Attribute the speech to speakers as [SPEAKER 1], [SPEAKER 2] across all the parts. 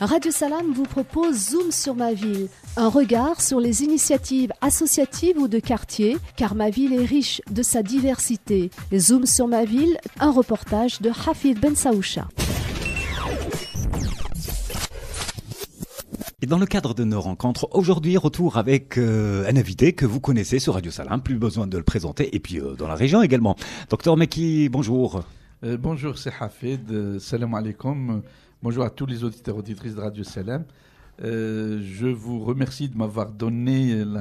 [SPEAKER 1] Radio Salam vous propose Zoom sur ma ville, un regard sur les initiatives associatives ou de quartier, car ma ville est riche de sa diversité. Zoom sur ma ville, un reportage de Hafid Ben Saoucha. Et dans le cadre de nos rencontres, aujourd'hui, retour avec euh, un invité que vous connaissez sur Radio Salam, plus besoin de le présenter, et puis euh, dans la région également. Docteur Meki, bonjour.
[SPEAKER 2] Euh, bonjour, c'est Hafid. salam alaikum. Bonjour à tous les auditeurs auditrices de Radio Salem. Euh, je vous remercie de m'avoir donné, il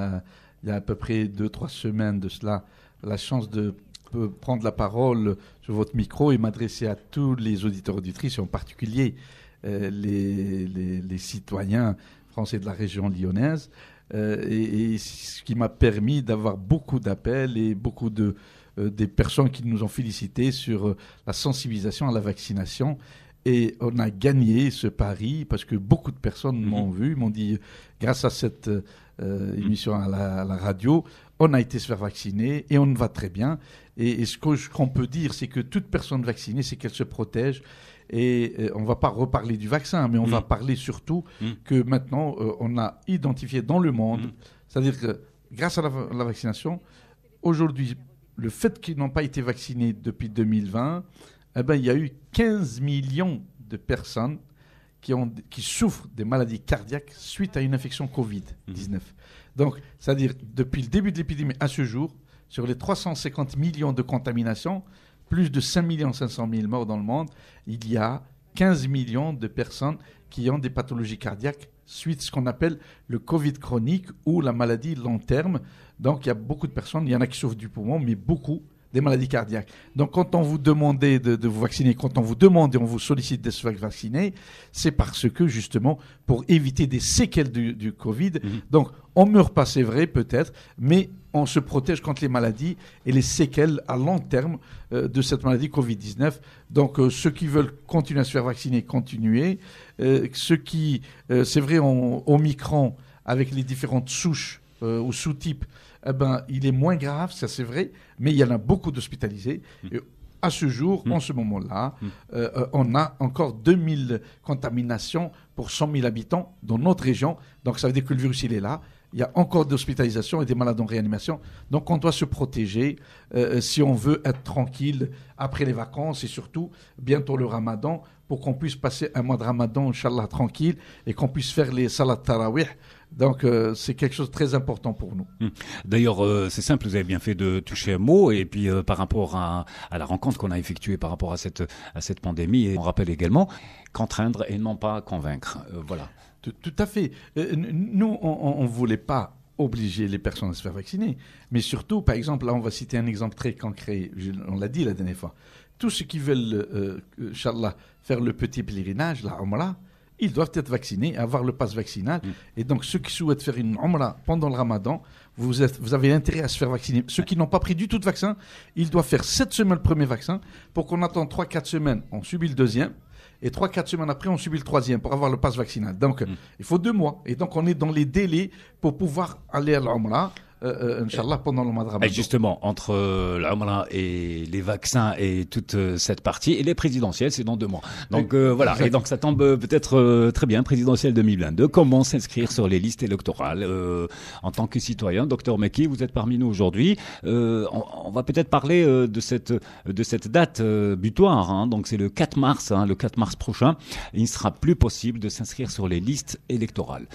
[SPEAKER 2] y a à peu près deux, trois semaines de cela, la chance de prendre la parole sur votre micro et m'adresser à tous les auditeurs auditrices, en particulier euh, les, citoyens français de la région lyonnaise, euh, et, ce qui m'a permis d'avoir beaucoup d'appels et beaucoup de des personnes qui nous ont félicités sur la sensibilisation à la vaccination et on a gagné ce pari parce que beaucoup de personnes mhm. m'ont vu, m'ont dit, grâce à cette euh, émission à la, radio, on a été se faire vacciner et on va très bien. Et, ce qu'on peut dire, c'est que toute personne vaccinée, c'est qu'elle se protège. Et euh, on ne va pas reparler du vaccin, mais on mhm. va parler surtout mhm. que maintenant, euh, on a identifié dans le monde, c'est-à-dire que grâce à la vaccination, aujourd'hui, le fait qu'ils n'ont pas été vaccinés depuis 2020, eh ben, il y a eu 15 millions de personnes qui, ont, qui souffrent des maladies cardiaques suite à une infection Covid-19. Mhm. Donc, c'est-à-dire, depuis le début de l'épidémie à ce jour, sur les 350 millions de contaminations, plus de 5 500 000 morts dans le monde, il y a 15 millions de personnes qui ont des pathologies cardiaques suite à ce qu'on appelle le Covid chronique ou la maladie long terme. Donc, il y a beaucoup de personnes, il y en a qui souffrent du poumon, mais beaucoup des maladies cardiaques. Donc quand on vous demande de, vous vacciner, quand on vous demande et on vous sollicite de se faire vacciner, c'est parce que justement, pour éviter des séquelles du, Covid, mhm. donc on meurt pas, c'est vrai peut-être, mais on se protège contre les maladies et les séquelles à long terme euh, de cette maladie Covid-19. Donc euh, ceux qui veulent continuer à se faire vacciner, continuer. Euh, ceux qui, c'est vrai, on, micron avec les différentes souches ou sous-types, eh ben, il est moins grave, ça c'est vrai, mais il y en a beaucoup d'hospitalisés. Mm. Et À ce jour, mm. en ce moment-là, mm. euh, euh, on a encore 2000 contaminations pour 100 000 habitants dans notre région. Donc ça veut dire que le virus, il est là. Il y a encore hospitalisations et des malades en réanimation. Donc on doit se protéger euh, si on veut être tranquille après les vacances et surtout bientôt le ramadan pour qu'on puisse passer un mois de ramadan, Inch'Allah, tranquille et qu'on puisse faire les salat tarawih donc euh, c'est quelque chose de très important pour nous.
[SPEAKER 1] Hum. D'ailleurs, euh, c'est simple, vous avez bien fait de toucher un mot. Et puis euh, par rapport à, la rencontre qu'on a effectuée par rapport à cette, à cette pandémie, et on rappelle également qu'entreindre et non pas convaincre. voilà. Tout, à fait. nous, on ne voulait pas
[SPEAKER 2] obliger les personnes à se faire vacciner. Mais surtout, par exemple, là, on va citer un exemple très concret. on l'a dit la dernière fois. Tous ceux qui veulent, Inch'Allah, faire le petit pèlerinage, la Omra, ils doivent être vaccinés, avoir le passe vaccinal. Mm. Et donc, ceux qui souhaitent faire une omra pendant le ramadan, vous, avez intérêt à se faire vacciner. Ceux qui n'ont pas pris du tout de vaccin, ils doivent faire 7 semaines le premier vaccin pour qu'on attend 3-4 semaines, on subit le deuxième. Et 3-4 semaines après, on subit le troisième pour avoir le passe vaccinal. Donc, mm. il faut deux mois. Et donc, on est dans les délais pour pouvoir aller à l'omra euh, euh, pendant le mois Et
[SPEAKER 1] justement, entre euh, la et les vaccins et toute cette partie, et les présidentielles, c'est dans deux mois. Donc voilà, et donc ça tombe peut-être très bien, présidentielle 2022. Comment s'inscrire sur les listes électorales en tant que citoyen Docteur Meki, vous êtes parmi nous aujourd'hui. On, va peut-être parler de, cette, de cette date butoir. Hein. donc c'est le 4 mars, hein, le 4 mars prochain. Il ne sera plus possible de s'inscrire sur les listes électorales.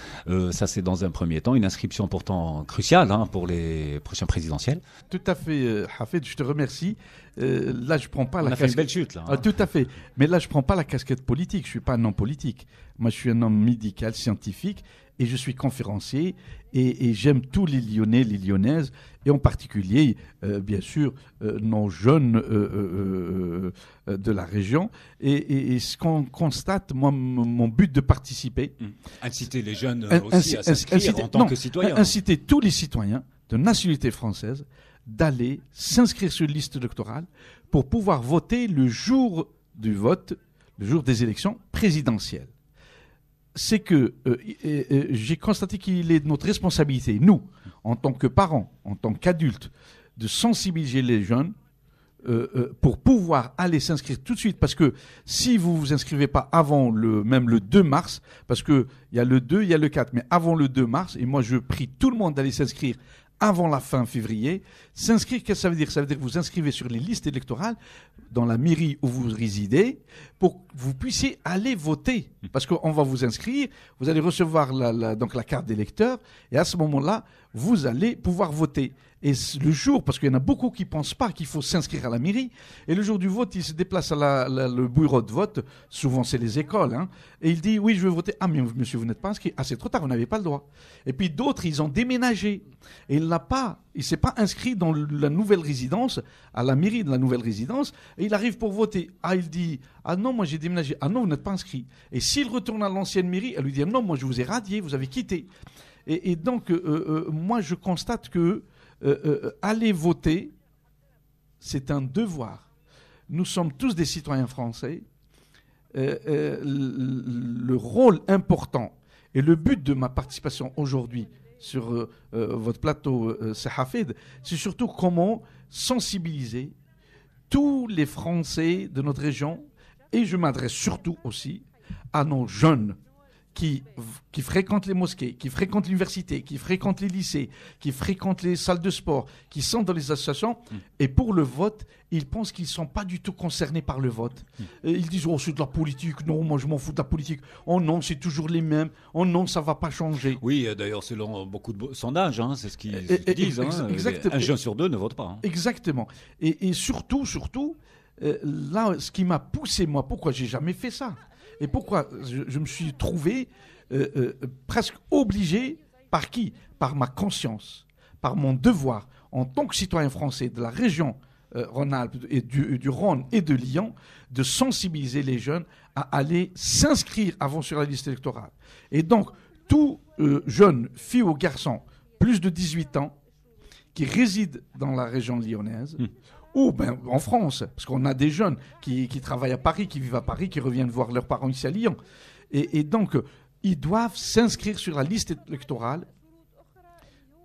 [SPEAKER 1] ça, c'est dans un premier temps une inscription pourtant cruciale hein, pour pour les prochaines présidentielles. Tout à fait, euh, Hafed, je te remercie.
[SPEAKER 2] Euh, là, je prends pas la belle chute, hein. ah, tout à fait. Mais là, je prends pas la casquette politique. Je suis pas un homme politique. Moi, je suis un homme médical, scientifique et je suis conférencier et, j'aime tous les Lyonnais, les Lyonnaises, et en particulier, euh, bien sûr, euh, nos jeunes euh, de la région. Et, ce qu'on constate, moi, mon but de participer... Mmh. Inciter les jeunes aussi à s'inscrire en tant que citoyens. Inciter tous les citoyens de nationalité française d'aller s'inscrire sur une liste électorale pour pouvoir voter le jour du vote, le jour des élections présidentielles c'est que euh, j'ai constaté qu'il est de notre responsabilité, nous, en tant que parents, en tant qu'adultes, de sensibiliser les jeunes euh, euh, pour pouvoir aller s'inscrire tout de suite. Parce que si vous ne vous inscrivez pas avant le même le 2 mars, parce qu'il y a le 2, il y a le 4, mais avant le 2 mars, et moi je prie tout le monde d'aller s'inscrire avant la fin février. S'inscrire, qu'est-ce que ça veut dire Ça veut dire que vous inscrivez sur les listes électorales dans la mairie où vous résidez pour que vous puissiez aller voter. Hmm. Parce qu'on va vous inscrire, vous allez recevoir donc la carte d'électeur et à ce moment-là, vous allez pouvoir voter. Et le jour, parce qu'il y en a beaucoup qui ne pensent pas qu'il faut s'inscrire à la mairie, et le jour du vote, il se déplace à la, le bureau de vote, souvent c'est les écoles, hein. et il dit oui, je veux voter. Ah, mais monsieur, vous n'êtes pas inscrit. Ah, c'est trop tard, vous n'avez pas le droit. Et puis d'autres, ils ont déménagé. Et il n'a pas, il s'est pas inscrit dans la nouvelle résidence, à la mairie de la nouvelle résidence, et il arrive pour voter. Ah, il dit ah non, moi j'ai déménagé. Ah non, vous n'êtes pas inscrit. Et s'il retourne à l'ancienne mairie, elle lui dit ah non, moi je vous ai radié, vous avez quitté. Et, donc, euh, euh, moi, je constate que euh, aller voter, c'est un devoir. Nous sommes tous des citoyens français. le rôle important et le but de ma participation aujourd'hui sur votre plateau, Sahafid, c'est surtout comment sensibiliser tous les Français de notre région, et je m'adresse surtout aussi à nos jeunes qui, qui fréquentent les mosquées, qui fréquentent l'université, qui fréquentent les lycées, qui fréquentent les salles de sport, qui sont dans les associations, mm. et pour le vote, ils pensent qu'ils ne sont pas du tout concernés par le vote. Mm. Euh, ils disent, oh, c'est de la politique, non, moi je m'en fous de la politique, oh non, c'est toujours les mêmes, oh non, ça ne va pas changer.
[SPEAKER 1] Oui, euh, d'ailleurs, selon beaucoup de sondages, hein, euh, c'est ce qu'ils disent, hein. exactement. un jeune sur deux ne vote pas. Hein.
[SPEAKER 2] Exactement. Et, surtout, surtout, là, ce qui m'a poussé, moi, pourquoi j'ai jamais fait ça et pourquoi je, me suis trouvé euh, euh, presque obligé par qui Par ma conscience, par mon devoir en tant que citoyen français de la région euh, Rhône-Alpes et du, Rhône et de Lyon, de sensibiliser les jeunes à aller s'inscrire avant sur la liste électorale. Et donc, tout jeune, fille ou garçon, plus de 18 ans, qui réside dans la région lyonnaise, hmm ou ben, en France, parce qu'on a des jeunes qui, qui, travaillent à Paris, qui vivent à Paris, qui reviennent voir leurs parents ici à Lyon. Et, donc, ils doivent s'inscrire sur la liste électorale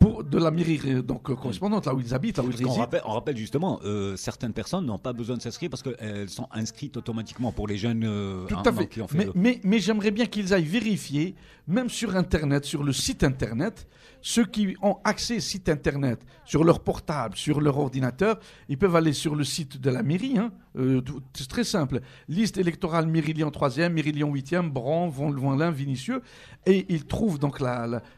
[SPEAKER 2] pour de la mairie euh, donc euh, correspondante là où ils habitent là où ils résident.
[SPEAKER 1] On rappelle, justement euh, certaines personnes n'ont pas besoin de s'inscrire parce qu'elles sont inscrites automatiquement pour les jeunes Tout à fait.
[SPEAKER 2] mais j'aimerais bien qu'ils aillent vérifier même sur internet sur le site internet ceux qui ont accès au site internet sur leur portable, sur leur ordinateur, ils peuvent aller sur le site de la mairie. Hein. Euh, c'est très simple. Liste électorale Mérilion 3e, Mérilion 8e, Von Vonlin, Vinicieux. Et ils trouvent donc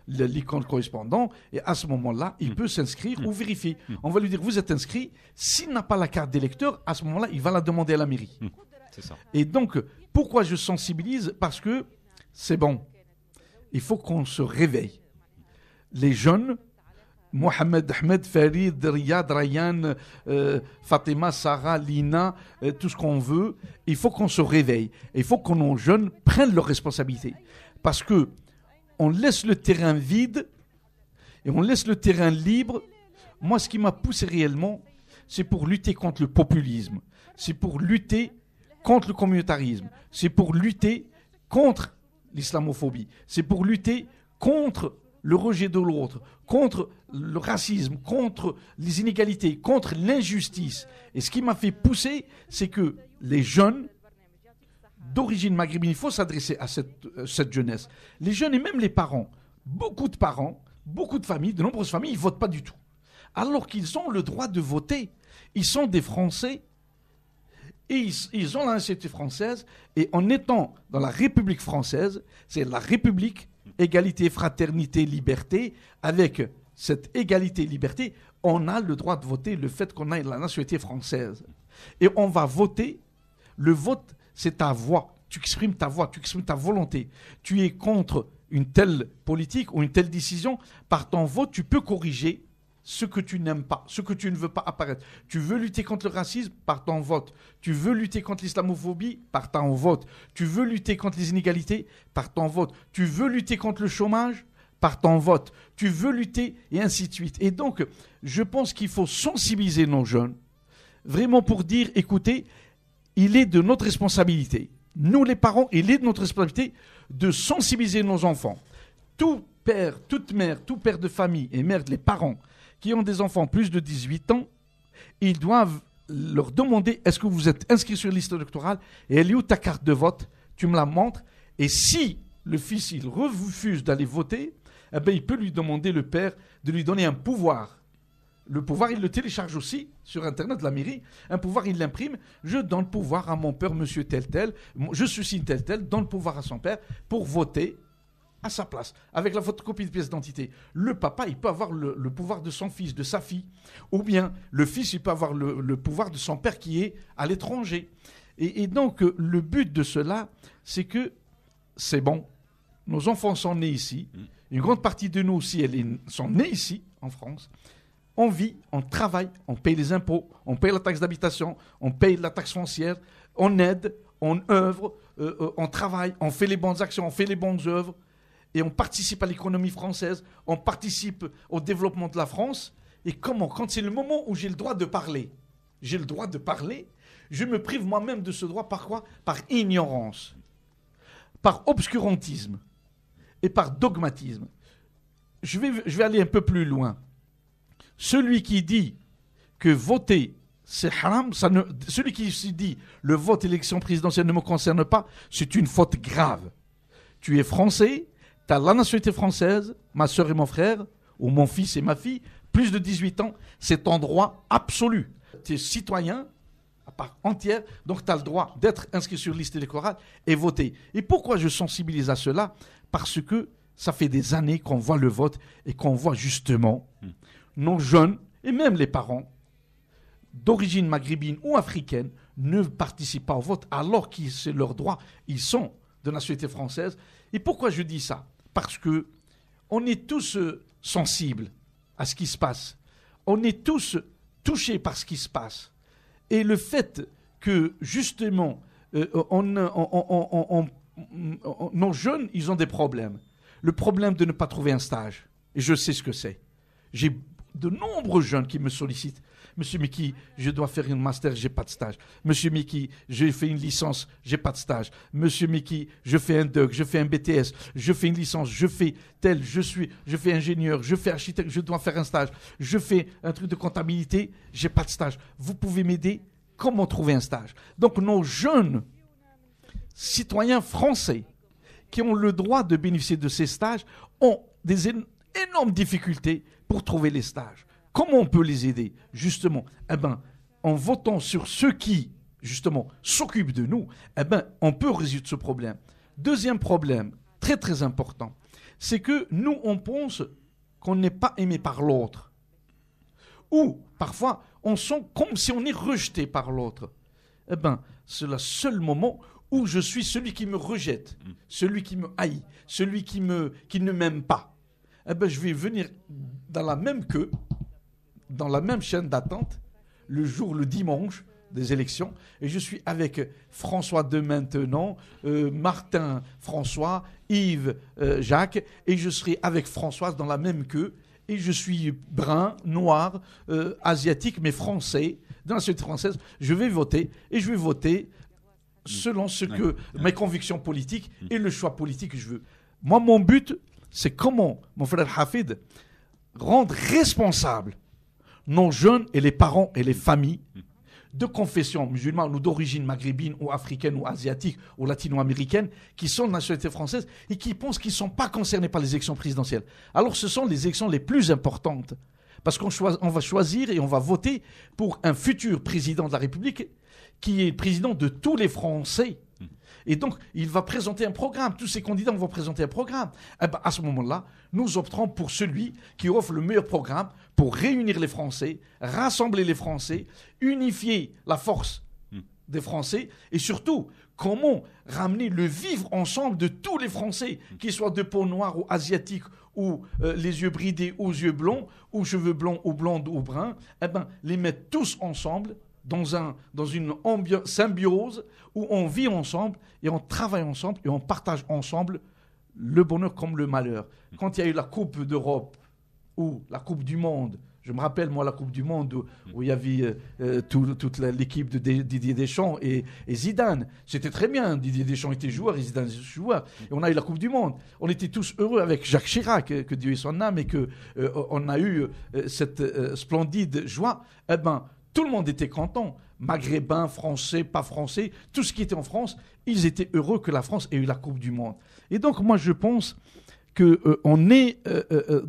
[SPEAKER 2] l'icône la, correspondant. Et à ce moment-là, il mm. peut s'inscrire mm. ou vérifier. Mm. On va lui dire Vous êtes inscrit. S'il n'a pas la carte d'électeur, à ce moment-là, il va la demander à la mairie. Et donc, pourquoi je sensibilise Parce que c'est bon. Il faut qu'on se réveille les jeunes, Mohamed Ahmed, Farid, Riyad, Ryan, euh, Fatima, Sarah, Lina, euh, tout ce qu'on veut, il faut qu'on se réveille. Il faut que nos jeunes prennent leurs responsabilités. Parce que on laisse le terrain vide et on laisse le terrain libre. Moi, ce qui m'a poussé réellement, c'est pour lutter contre le populisme. C'est pour lutter contre le communautarisme. C'est pour lutter contre l'islamophobie. C'est pour lutter contre le rejet de l'autre, contre le racisme, contre les inégalités, contre l'injustice. Et ce qui m'a fait pousser, c'est que les jeunes d'origine maghrébine, il faut s'adresser à euh, cette, jeunesse. Les jeunes et même les parents, beaucoup de parents, beaucoup de familles, de nombreuses familles, ils votent pas du tout. Alors qu'ils ont le droit de voter. Ils sont des Français et ils, ont la société française. Et en étant dans la République française, c'est la République égalité, fraternité, liberté, avec cette égalité, liberté, on a le droit de voter le fait qu'on ait la nationalité française. Et on va voter. Le vote, c'est ta voix. Tu exprimes ta voix, tu exprimes ta volonté. Tu es contre une telle politique ou une telle décision. Par ton vote, tu peux corriger ce que tu n'aimes pas, ce que tu ne veux pas apparaître. Tu veux lutter contre le racisme par ton vote. Tu veux lutter contre l'islamophobie par ton vote. Tu veux lutter contre les inégalités par ton vote. Tu veux lutter contre le chômage par ton vote. Tu veux lutter et ainsi de suite. Et donc, je pense qu'il faut sensibiliser nos jeunes vraiment pour dire, écoutez, il est de notre responsabilité, nous les parents, il est de notre responsabilité de sensibiliser nos enfants. Tout père, toute mère, tout père de famille et mère les parents qui ont des enfants plus de 18 ans, ils doivent leur demander est-ce que vous êtes inscrit sur la liste électorale et elle est où ta carte de vote Tu me la montres. Et si le fils il refuse d'aller voter, eh ben, il peut lui demander le père de lui donner un pouvoir. Le pouvoir, il le télécharge aussi sur Internet, de la mairie. Un pouvoir, il l'imprime. Je donne le pouvoir à mon père, monsieur tel tel. Je suscite tel tel. Donne le pouvoir à son père pour voter à sa place, avec la photocopie de pièce d'identité. Le papa, il peut avoir le, pouvoir de son fils, de sa fille. Ou bien le fils, il peut avoir le, pouvoir de son père qui est à l'étranger. Et, donc, le but de cela, c'est que c'est bon. Nos enfants sont nés ici. Mm. Une grande partie de nous aussi, elles sont nés ici, en France. On vit, on travaille, on paye les impôts, on paye la taxe d'habitation, on paye la taxe foncière, on aide, on œuvre, euh, euh, on travaille, on fait les bonnes actions, on fait les bonnes œuvres et on participe à l'économie française, on participe au développement de la France. Et comment Quand c'est le moment où j'ai le droit de parler, j'ai le droit de parler, je me prive moi-même de ce droit par quoi Par ignorance, par obscurantisme et par dogmatisme. Je vais, je vais aller un peu plus loin. Celui qui dit que voter c'est haram, celui qui se dit le vote élection présidentielle ne me concerne pas, c'est une faute grave. Tu es français, tu as la nationalité française, ma soeur et mon frère, ou mon fils et ma fille, plus de 18 ans, c'est ton droit absolu. Tu es citoyen à part entière, donc tu as le droit d'être inscrit sur liste électorale et voter. Et pourquoi je sensibilise à cela Parce que ça fait des années qu'on voit le vote et qu'on voit justement nos jeunes et même les parents d'origine maghrébine ou africaine ne participent pas au vote alors que c'est leur droit. Ils sont de la nationalité française. Et pourquoi je dis ça parce que on est tous euh, sensibles à ce qui se passe. On est tous touchés par ce qui se passe. Et le fait que, justement, euh, nos jeunes, ils ont des problèmes. Le problème de ne pas trouver un stage. Et je sais ce que c'est. J'ai de nombreux jeunes qui me sollicitent. Monsieur Mickey, je dois faire une master, j'ai pas de stage. Monsieur Mickey, j'ai fait une licence, j'ai pas de stage. Monsieur Mickey, je fais un DUG, je fais un BTS, je fais une licence, je fais tel, je suis, je fais ingénieur, je fais architecte, je dois faire un stage. Je fais un truc de comptabilité, j'ai pas de stage. Vous pouvez m'aider Comment trouver un stage Donc nos jeunes citoyens français qui ont le droit de bénéficier de ces stages ont des énormes difficultés pour trouver les stages. Comment on peut les aider Justement, eh ben, en votant sur ceux qui, justement, s'occupent de nous, eh ben, on peut résoudre ce problème. Deuxième problème, très très important, c'est que nous, on pense qu'on n'est pas aimé par l'autre. Ou, parfois, on sent comme si on est rejeté par l'autre. Eh ben, c'est le seul moment où je suis celui qui me rejette, mm. celui qui me haït, celui qui, me, qui ne m'aime pas. Eh ben, je vais venir dans la même queue dans la même chaîne d'attente le jour, le dimanche des élections. Et je suis avec François de maintenant, euh, Martin François, Yves euh, Jacques, et je serai avec Françoise dans la même queue. Et je suis brun, noir, euh, asiatique, mais français, dans la société française. Je vais voter et je vais voter selon ce que mes convictions politiques et le choix politique que je veux. Moi, mon but, c'est comment mon frère Hafid rendre responsable non jeunes et les parents et les familles de confession musulmane ou d'origine maghrébine ou africaine ou asiatique ou latino-américaine qui sont de nationalité française et qui pensent qu'ils ne sont pas concernés par les élections présidentielles. Alors ce sont les élections les plus importantes parce qu'on on va choisir et on va voter pour un futur président de la République qui est président de tous les Français et donc, il va présenter un programme. Tous ces candidats vont présenter un programme. Eh ben, à ce moment-là, nous opterons pour celui qui offre le meilleur programme pour réunir les Français, rassembler les Français, unifier la force hmm. des Français et surtout comment ramener le vivre ensemble de tous les Français, hmm. qu'ils soient de peau noire ou asiatique ou euh, les yeux bridés ou aux yeux blonds, ou cheveux blonds ou blondes ou bruns, eh ben, les mettre tous ensemble dans, un, dans une symbiose où on vit ensemble et on travaille ensemble et on partage ensemble le bonheur comme le malheur. Quand il y a eu la Coupe d'Europe ou la Coupe du Monde, je me rappelle, moi, la Coupe du Monde où, il y avait euh, euh, toute l'équipe de Didier Deschamps et, et Zidane. C'était très bien. Didier Deschamps était joueur et Zidane était joueur. Et on a eu la Coupe du Monde. On était tous heureux avec Jacques Chirac, euh, que Dieu est son âme, et qu'on on a eu cette splendide joie. Eh ben, tout le monde était content. Maghrébins, français, pas français, tout ce qui était en France, ils étaient heureux que la France ait eu la Coupe du Monde. Et donc, moi, je pense qu'on euh, euh, euh,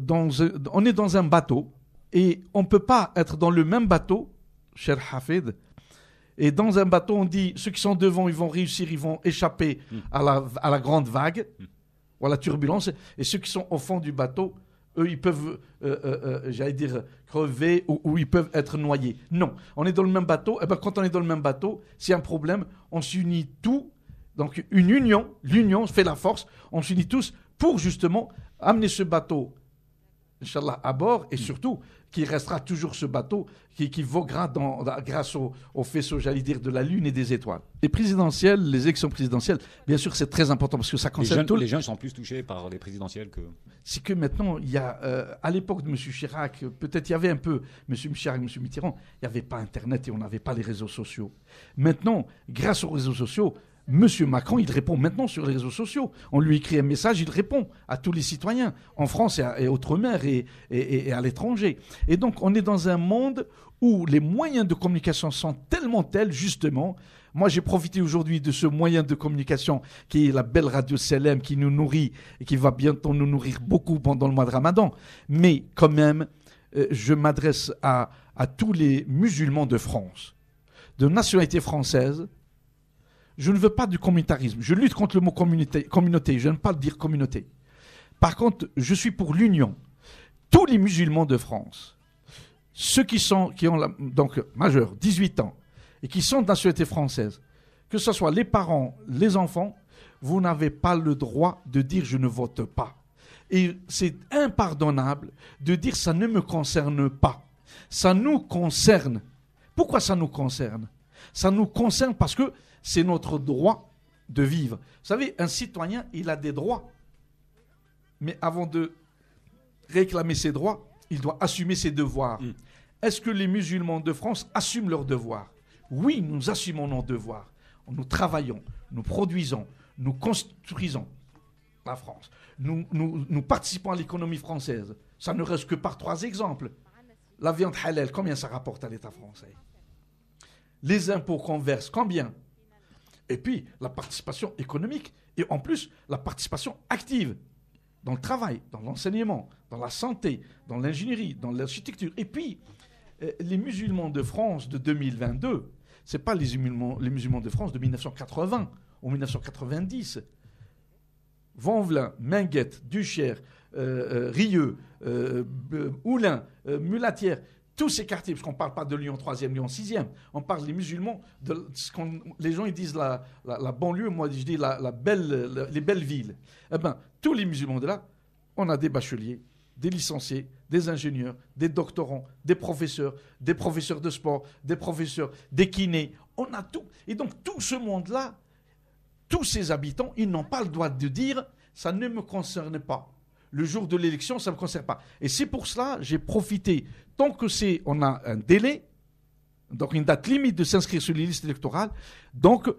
[SPEAKER 2] est, dans, un, bateau et on ne peut pas être dans le même bateau, cher Hafid. Et dans un bateau, on dit ceux qui sont devant, ils vont réussir, ils vont échapper hmm. à, la, grande vague, hmm. à la turbulence, et ceux qui sont au fond du bateau, eux, ils peuvent, euh, euh, euh, j'allais dire, crever ou, ils peuvent être noyés. Non, on est dans le même bateau. Et eh bien, quand on est dans le même bateau, s'il y a un problème, on s'unit tous, Donc une union, l'union fait la force. On s'unit tous pour justement amener ce bateau Inch'Allah, à bord et surtout qu'il restera toujours ce bateau qui, qui voguera dans, grâce au, au faisceau, j'allais dire, de la lune et des étoiles. Les présidentielles, les élections présidentielles, bien sûr, c'est très important parce que ça concerne les jeunes, Les gens
[SPEAKER 1] sont plus touchés par les présidentielles que.
[SPEAKER 2] C'est que maintenant, il y a, euh, à l'époque de M. Chirac, peut-être il y avait un peu, M. Chirac, M. Mitterrand, il n'y avait pas Internet et on n'avait pas les réseaux sociaux. Maintenant, grâce aux réseaux sociaux, Monsieur Macron, il répond maintenant sur les réseaux sociaux. On lui écrit un message, il répond à tous les citoyens, en France et, outre-mer et, à l'étranger. Et donc, on est dans un monde où les moyens de communication sont tellement tels, justement. Moi, j'ai profité aujourd'hui de ce moyen de communication qui est la belle radio CLM qui nous nourrit et qui va bientôt nous nourrir beaucoup pendant le mois de Ramadan. Mais quand même, euh, je m'adresse à tous les musulmans de France, de nationalité française, je ne veux pas du communautarisme. Je lutte contre le mot communauté. Je n'aime pas dire communauté. Par contre, je suis pour l'union. Tous les musulmans de France, ceux qui sont qui ont la, donc majeur, 18 ans, et qui sont de société française, que ce soit les parents, les enfants, vous n'avez pas le droit de dire je ne vote pas. Et c'est impardonnable de dire ça ne me concerne pas. Ça nous concerne. Pourquoi ça nous concerne Ça nous concerne parce que c'est notre droit de vivre. Vous savez, un citoyen, il a des droits. Mais avant de réclamer ses droits, il doit assumer ses devoirs. Hmm. Est-ce que les musulmans de France assument leurs devoirs Oui, nous assumons nos devoirs. Nous travaillons, nous produisons, nous construisons la France. Nous, nous participons à l'économie française. Ça ne reste que par trois exemples. La viande halal, combien ça rapporte à l'État français Les impôts qu'on verse, combien et puis, la participation économique et en plus, la participation active dans le travail, dans l'enseignement, dans la santé, dans l'ingénierie, dans l'architecture. Et puis, euh, les musulmans de France de 2022, ce n'est pas les musulmans, les musulmans de France de 1980 ou 1990. Vanvelin, Minguette, Duchère, Rieu, euh, Rieux, euh, Mulatière, tous ces quartiers, parce qu'on ne parle pas de Lyon 3e, Lyon 6e, on parle des musulmans, de ce les gens ils disent la, la, banlieue, moi je dis la, belle, les belles villes. Eh bien, tous les musulmans de là, on a des bacheliers, des licenciés, des ingénieurs, des doctorants, des professeurs, des professeurs de sport, des professeurs, des kinés, on a tout. Et donc tout ce monde-là, tous ces habitants, ils n'ont pas le droit de dire ça ne me concerne pas le jour de l'élection, ça ne me concerne pas. Et c'est pour cela, j'ai profité, tant que c'est, on a un délai, donc une date limite de s'inscrire sur les listes électorales, donc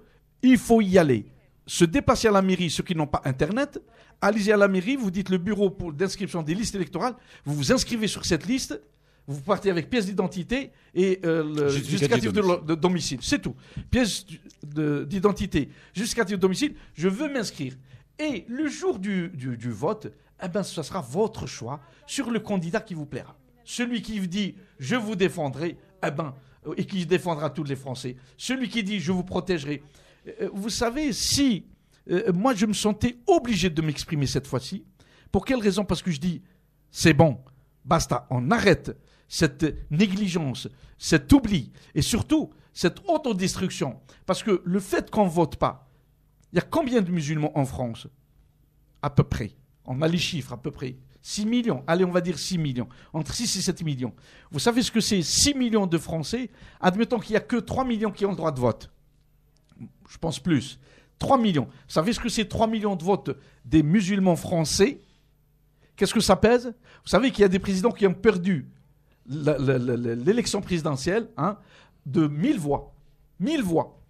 [SPEAKER 2] il faut y aller. Se dépasser à la mairie, ceux qui n'ont pas Internet, allez à la mairie, vous dites le bureau d'inscription des listes électorales, vous vous inscrivez sur cette liste, vous partez avec pièce d'identité et euh, le justificatif de, domicile. C'est tout. Pièce d'identité, justificatif de domicile, je veux m'inscrire. Et le jour du vote, eh bien, ce sera votre choix sur le candidat qui vous plaira. Celui qui dit je vous défendrai, eh ben, euh, et qui défendra tous les Français. Celui qui dit je vous protégerai. Euh, euh, vous savez, si moi je me sentais obligé de m'exprimer cette fois-ci, pour quelle raison Parce que je dis c'est bon, basta, on arrête cette négligence, cet oubli et surtout cette autodestruction. Parce que le fait qu'on ne vote pas, il y a combien de musulmans en France À peu près. On a les chiffres à peu près. 6 millions, allez, on va dire 6 millions, entre 6 et 7 millions. Vous savez ce que c'est 6 millions de Français Admettons qu'il n'y a que 3 millions qui ont le droit de vote. Je pense plus. 3 millions. Vous savez ce que c'est 3 millions de votes des musulmans français Qu'est-ce que ça pèse Vous savez qu'il y a des présidents qui ont perdu l'élection présidentielle hein, de 1000 voix. 1000 voix.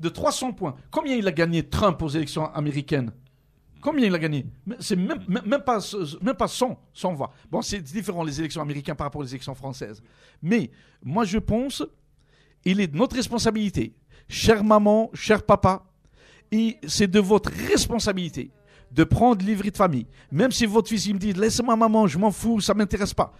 [SPEAKER 2] De 300 points. Combien il a gagné Trump aux élections américaines Combien il a gagné C'est même, pas, même pas 100, voix. Bon, c'est différent les élections américaines par rapport aux élections françaises. Mais moi, je pense, il est de notre responsabilité, chère maman, cher papa, et c'est de votre responsabilité de prendre l'ivrée de famille. Même si votre fils il me dit laisse-moi maman, je m'en fous, ça m'intéresse pas.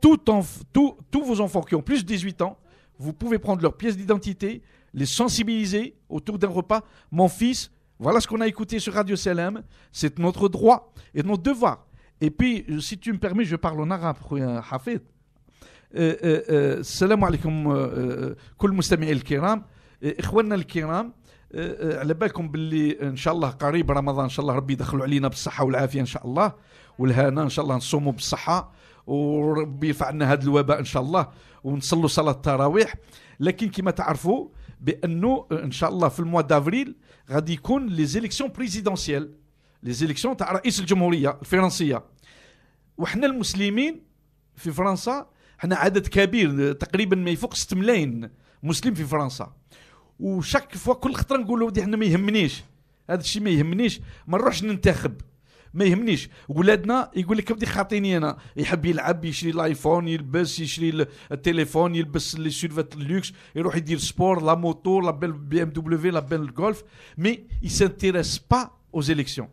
[SPEAKER 2] Tout tous vos enfants qui ont plus de 18 ans, vous pouvez prendre leur pièce d'identité, les sensibiliser autour d'un repas. Mon fils, Voilà ce qu'on a écouté sur Radio CLM. C'est notre droit et notre devoir. Et puis, euh, si tu me permets, je parle en arabe, euh, Hafid. السلام عليكم كل kiram. الكرام اخواننا الكرام على بالكم باللي ان شاء الله قريب رمضان ان شاء الله ربي يدخلوا علينا بالصحه والعافيه ان شاء الله والهنا ان شاء الله نصوموا بالصحه وربي يرفع لنا هذا الوباء ان شاء الله ونصلوا صلاه التراويح لكن كما تعرفوا بانه ان شاء الله في الموا دافريل غادي يكون لي زيليكسيون بريزيدونسيال لي زيليكسيون تاع رئيس الجمهوريه الفرنسيه وحنا المسلمين في فرنسا حنا عدد كبير تقريبا ما يفوق 6 ملايين مسلم في فرنسا وشاك فوا كل خطره نقولوا دي حنا ما يهمنيش هذا الشيء ما يهمنيش ما نروحش ننتخب ما يهمنيش ولادنا يقول لك بدي خاطيني انا يحب يلعب يشري الايفون يلبس يشري التليفون يلبس لي سيلفات لوكس يروح يدير سبور لا موتور لا بيل بي ام دبليو لا بيل الجولف مي يسانتيريس با او زيليكسيون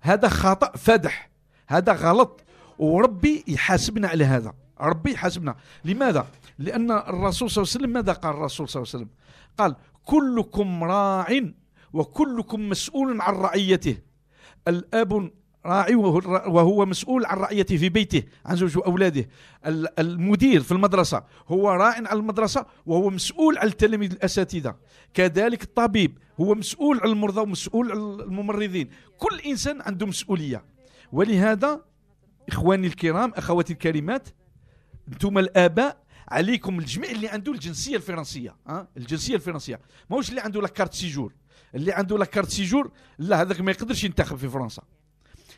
[SPEAKER 2] هذا خطا فادح هذا غلط وربي يحاسبنا على هذا ربي يحاسبنا لماذا لان الرسول صلى الله عليه وسلم ماذا قال الرسول صلى الله عليه وسلم قال كلكم راع وكلكم مسؤول عن رعيته الاب راعي وهو مسؤول عن رعيته في بيته عن زوج واولاده المدير في المدرسه هو راع على المدرسه وهو مسؤول على التلاميذ الاساتذه كذلك الطبيب هو مسؤول على المرضى ومسؤول على الممرضين كل انسان عنده مسؤوليه ولهذا اخواني الكرام اخواتي الكريمات انتم الاباء عليكم الجميع اللي عنده الجنسيه الفرنسيه ها الجنسيه الفرنسيه ماهوش اللي عنده لاكارت سيجور اللي عنده لا كارت سيجور لا هذاك ما يقدرش ينتخب في فرنسا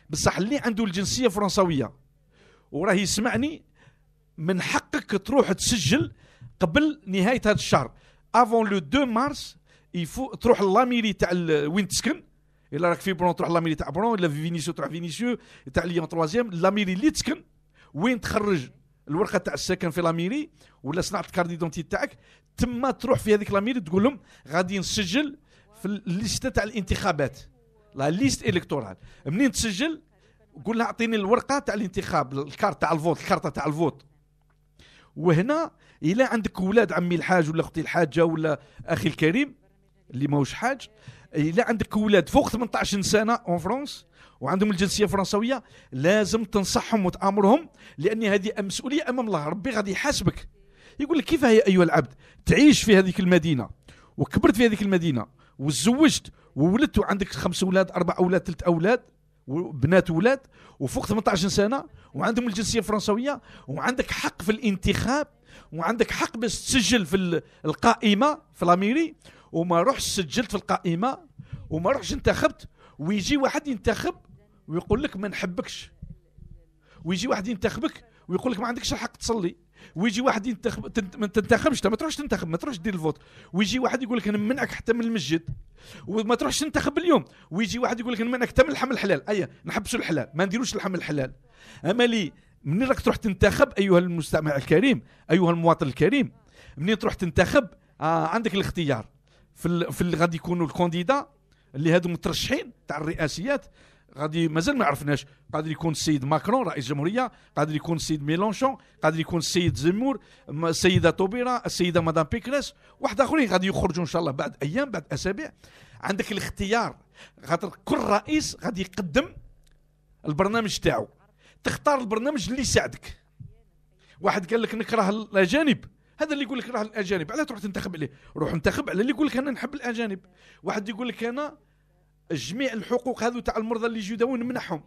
[SPEAKER 2] بصح اللي عنده الجنسيه الفرنسويه وراه يسمعني من حقك تروح تسجل قبل نهايه هذا الشهر افون لو 2 مارس يفو تروح لاميري تاع وين تسكن الا راك في برون تروح لاميري تاع برون الا في فينيسيو تروح فينيسيو تاع ليون 3 لاميري اللي تسكن وين تخرج الورقه تاع السكن في لاميري ولا صناعه الكارد دونتي تاعك تما تروح في هذيك لاميري تقول لهم غادي نسجل في الليسته تاع الانتخابات لا ليست الكتورال منين تسجل قول لها اعطيني الورقه تاع الانتخاب الكارت تاع الفوت الكارت تاع الفوت وهنا الا عندك ولاد عمي الحاج ولا اختي الحاجه ولا اخي الكريم اللي ماهوش حاج الا عندك ولاد فوق 18 سنه اون فرونس وعندهم الجنسيه الفرنسويه لازم تنصحهم وتامرهم لان هذه مسؤوليه امام الله ربي غادي يحاسبك يقول لك كيف هي ايها العبد تعيش في هذيك المدينه وكبرت في هذيك المدينه وتزوجت وولدت وعندك خمس اولاد اربع اولاد ثلاث اولاد بنات اولاد وفوق 18 سنه وعندهم الجنسيه الفرنسويه وعندك حق في الانتخاب وعندك حق باش تسجل في القائمه في لاميري وما رحش سجلت في القائمه وما رحش انتخبت ويجي واحد ينتخب ويقول لك ما نحبكش ويجي واحد ينتخبك ويقول لك ما عندكش الحق تصلي ويجي واحد ينتخب ما تنتخبش ما تروحش تنتخب ما تروحش دير الفوت ويجي واحد يقول لك انا منعك حتى من المسجد وما تروحش تنتخب اليوم ويجي واحد يقول لك انا منعك حتى من الحمل الحلال ايا نحبسوا الحلال ما نديروش الحمل الحلال اما لي منين راك تروح تنتخب ايها المستمع الكريم ايها المواطن الكريم منين تروح تنتخب آه عندك الاختيار في ال... في اللي غادي يكونوا الكونديدا اللي هادو مترشحين تاع الرئاسيات غادي مازال ما عرفناش قادر يكون السيد ماكرون رئيس الجمهوريه قادر يكون السيد ميلونشون قادر يكون السيد زمور السيده طوبيره السيده مدام بيكريس واحد اخرين غادي يخرجوا ان شاء الله بعد ايام بعد اسابيع عندك الاختيار خاطر كل رئيس غادي يقدم البرنامج تاعو تختار البرنامج اللي يساعدك واحد قال لك نكره الاجانب هذا اللي يقول لك راه الاجانب علاه تروح تنتخب عليه روح انتخب على اللي يقول لك انا نحب الاجانب واحد يقول لك انا جميع الحقوق هذو تاع المرضى اللي يجي يداوون نمنحهم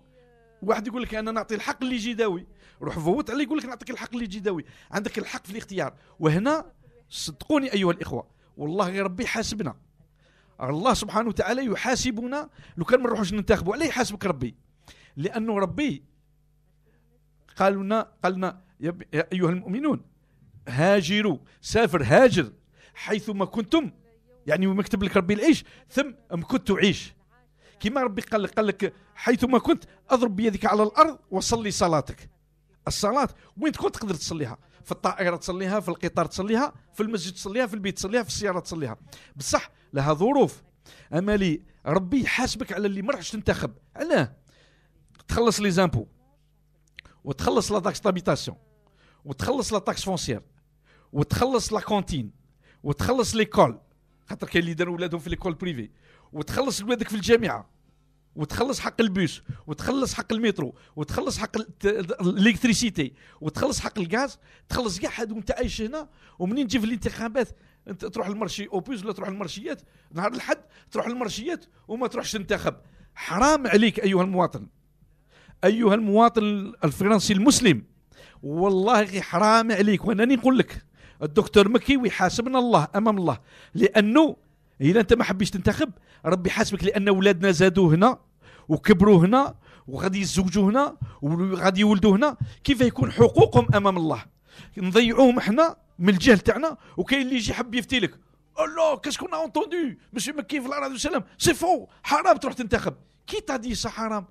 [SPEAKER 2] واحد يقول لك انا نعطي الحق اللي يجي يداوي روح فوت عليه يقول لك نعطيك الحق اللي يجي يداوي عندك الحق في الاختيار وهنا صدقوني ايها الاخوه والله يا ربي حاسبنا الله سبحانه وتعالى يحاسبنا لو كان ما نروحوش ننتخبوا عليه يحاسبك ربي لانه ربي قال لنا قال لنا يا ايها المؤمنون هاجروا سافر هاجر حيثما كنتم يعني ومكتب لك ربي العيش ثم كنت عيش كما ربي قال لك قال لك حيثما كنت اضرب بيدك على الارض وصلي صلاتك الصلاه وين تكون تقدر تصليها في الطائره تصليها في القطار تصليها في المسجد تصليها في البيت تصليها في السياره تصليها بصح لها ظروف اما لي ربي يحاسبك على اللي ما راحش تنتخب علاه تخلص لي زامبو وتخلص لا تاكس دابيتاسيون وتخلص لا تاكس فونسيير وتخلص لا كونتين وتخلص ليكول خاطر كاين اللي داروا ولادهم في ليكول بريفي وتخلص ولادك في الجامعه وتخلص حق البيس وتخلص حق المترو وتخلص حق الالكتريسيتي وتخلص حق الغاز تخلص كاع حد وانت عايش هنا ومنين تجي في الانتخابات انت تروح المرشي اوبيس ولا تروح المرشيات نهار الحد تروح المرشيات وما تروحش تنتخب حرام عليك ايها المواطن ايها المواطن الفرنسي المسلم والله حرام عليك وانا نقول لك الدكتور مكي ويحاسبنا الله امام الله لانه اذا انت ما حبيتش تنتخب ربي حاسبك لان اولادنا زادوا هنا وكبروا هنا وغادي يتزوجوا هنا وغادي يولدوا هنا كيف يكون حقوقهم امام الله نضيعوهم احنا من الجهل تاعنا وكاين اللي يجي يحب يفتي لك الله كاش كون اونتوندو مسيو مكي في الارض والسلام سي فو حرام تروح تنتخب كي تا دي سا حرام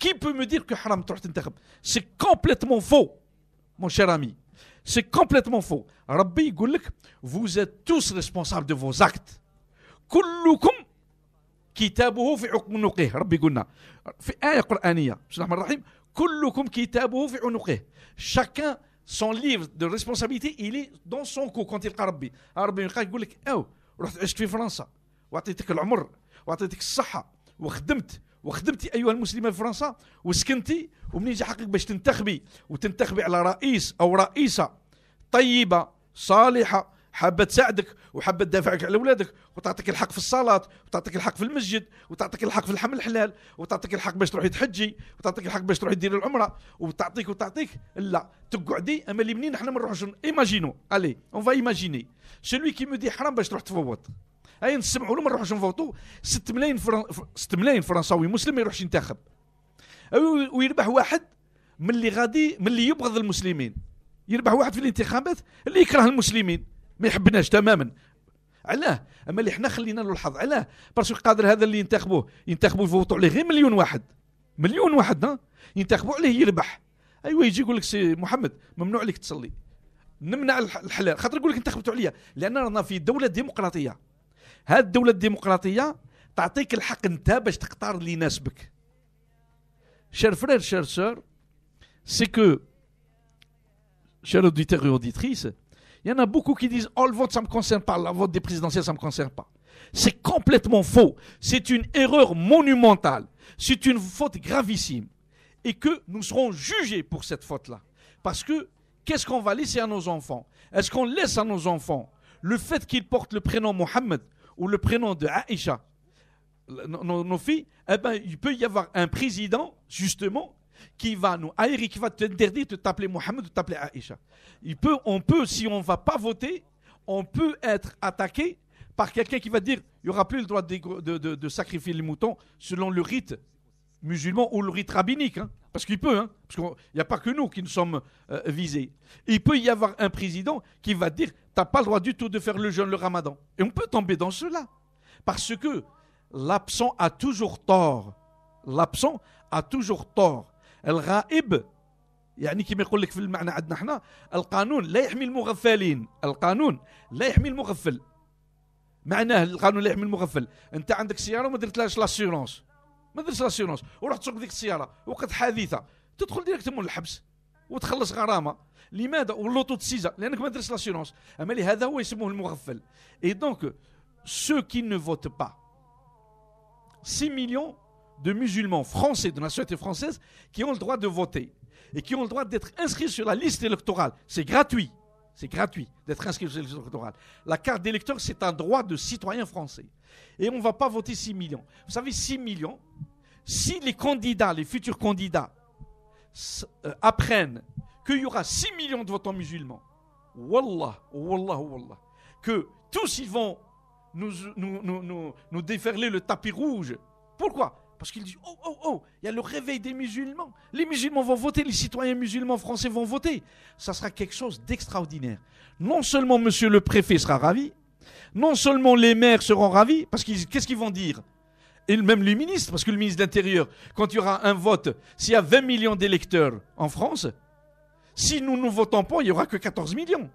[SPEAKER 2] كي بو مو دير كو حرام تروح تنتخب سي كومبليتمون فو مون شير امي سي كومبليتمون فو ربي يقول لك فوز ات توس ريسبونسابل دو فوز اكت كلكم كتابه في عنقه ربي قلنا في آية قرآنية بسم الله الرحمن الرحيم كلكم كتابه في عنقه chacun son livre de responsabilité il est dans son cou quand il ربي ربي يلقاك يقول لك او رحت عشت في فرنسا وعطيتك العمر وعطيتك الصحة وخدمت وخدمتي ايها المسلمه في فرنسا وسكنتي ومنين جا حقك باش تنتخبي وتنتخبي على رئيس او رئيسه طيبه صالحه حابه تساعدك وحابه تدافعك على اولادك وتعطيك الحق في الصلاه وتعطيك الحق في المسجد وتعطيك الحق في الحمل الحلال وتعطيك الحق باش تروحي تحجي وتعطيك الحق باش تروحي ديري العمره وتعطيك وتعطيك لا تقعدي اما اللي منين احنا ما نروحوش ايماجينو الي اون فا ايماجيني سيلوي كي مودي حرام باش تروح تفوت اي نسمعوا له ما نروحوش نفوتوا 6 ملايين 6 ملايين فرنساوي مسلم ما يروحش ينتخب ويربح واحد من اللي غادي من اللي يبغض المسلمين يربح واحد في الانتخابات اللي يكره المسلمين ما يحبناش تماما علاه اما اللي حنا خلينا له الحظ علاه باسكو قادر هذا اللي ينتخبوه ينتخبوا يفوتوا عليه غير مليون واحد مليون واحد ها ينتخبوا عليه يربح ايوا يجي يقول لك سي محمد ممنوع عليك تصلي نمنع الحلال خاطر يقول لك انتخبتوا عليا لان رانا في دوله ديمقراطيه هذه الدوله الديمقراطيه تعطيك الحق انت باش تختار اللي يناسبك شير فرير شير سور سي كو شير اوديتور اوديتريس Il y en a beaucoup qui disent Oh, le vote, ça ne me concerne pas, Le vote des présidentielles, ça ne me concerne pas. C'est complètement faux. C'est une erreur monumentale. C'est une faute gravissime. Et que nous serons jugés pour cette faute-là. Parce que qu'est-ce qu'on va laisser à nos enfants Est-ce qu'on laisse à nos enfants le fait qu'ils portent le prénom Mohammed ou le prénom de Aïcha, nos, filles, eh ben, il peut y avoir un président, justement, qui va nous haïr et qui va t'interdire de t'appeler Mohamed ou de t'appeler Aïcha. Il peut, on peut, si on ne va pas voter, on peut être attaqué par quelqu'un qui va dire il n'y aura plus le droit de, sacrifier les moutons selon le rite musulman ou le rite rabbinique. Hein. parce qu'il peut, hein. parce qu'il n'y a pas que nous qui nous sommes euh, visés. il peut y avoir un président qui va dire tu n'as pas le droit du tout de faire le jeûne, le ramadan. Et on peut tomber dans cela. Parce que l'absent a toujours tort. L'absent a toujours tort. الغائب يعني كما يقول لك في المعنى عندنا احنا القانون لا يحمي المغفلين القانون لا يحمي المغفل معناه القانون لا يحمي المغفل انت عندك سياره وما درتلهاش لاسيورونس ما درتش لاسيورونس ورحت تسوق ديك السياره وقت حادثه تدخل من الحبس وتخلص غرامه لماذا واللوطو تسيزا لانك ما درتش لاسيورونس اما لهذا هو يسموه المغفل اي دونك سو كي نو فوت با 6 مليون de musulmans français, de la société française, qui ont le droit de voter et qui ont le droit d'être inscrits sur la liste électorale. C'est gratuit. C'est gratuit d'être inscrit sur la liste électorale. La carte d'électeur, c'est un droit de citoyen français. Et on ne va pas voter 6 millions. Vous savez, 6 millions, si les candidats, les futurs candidats, euh, apprennent qu'il y aura 6 millions de votants musulmans, Wallah, Wallah, Wallah, que tous ils vont nous, nous, nous déferler le tapis rouge. Pourquoi parce qu'ils disent, oh, oh, oh, il y a le réveil des musulmans. Les musulmans vont voter, les citoyens musulmans français vont voter. Ça sera quelque chose d'extraordinaire. Non seulement monsieur le préfet sera ravi, non seulement les maires seront ravis, parce qu'ils, qu'est-ce qu'ils vont dire et même les ministres, parce que le ministre de l'Intérieur, quand il y aura un vote, s'il y a 20 millions d'électeurs en France, si nous ne votons pas, il n'y aura que 14 millions.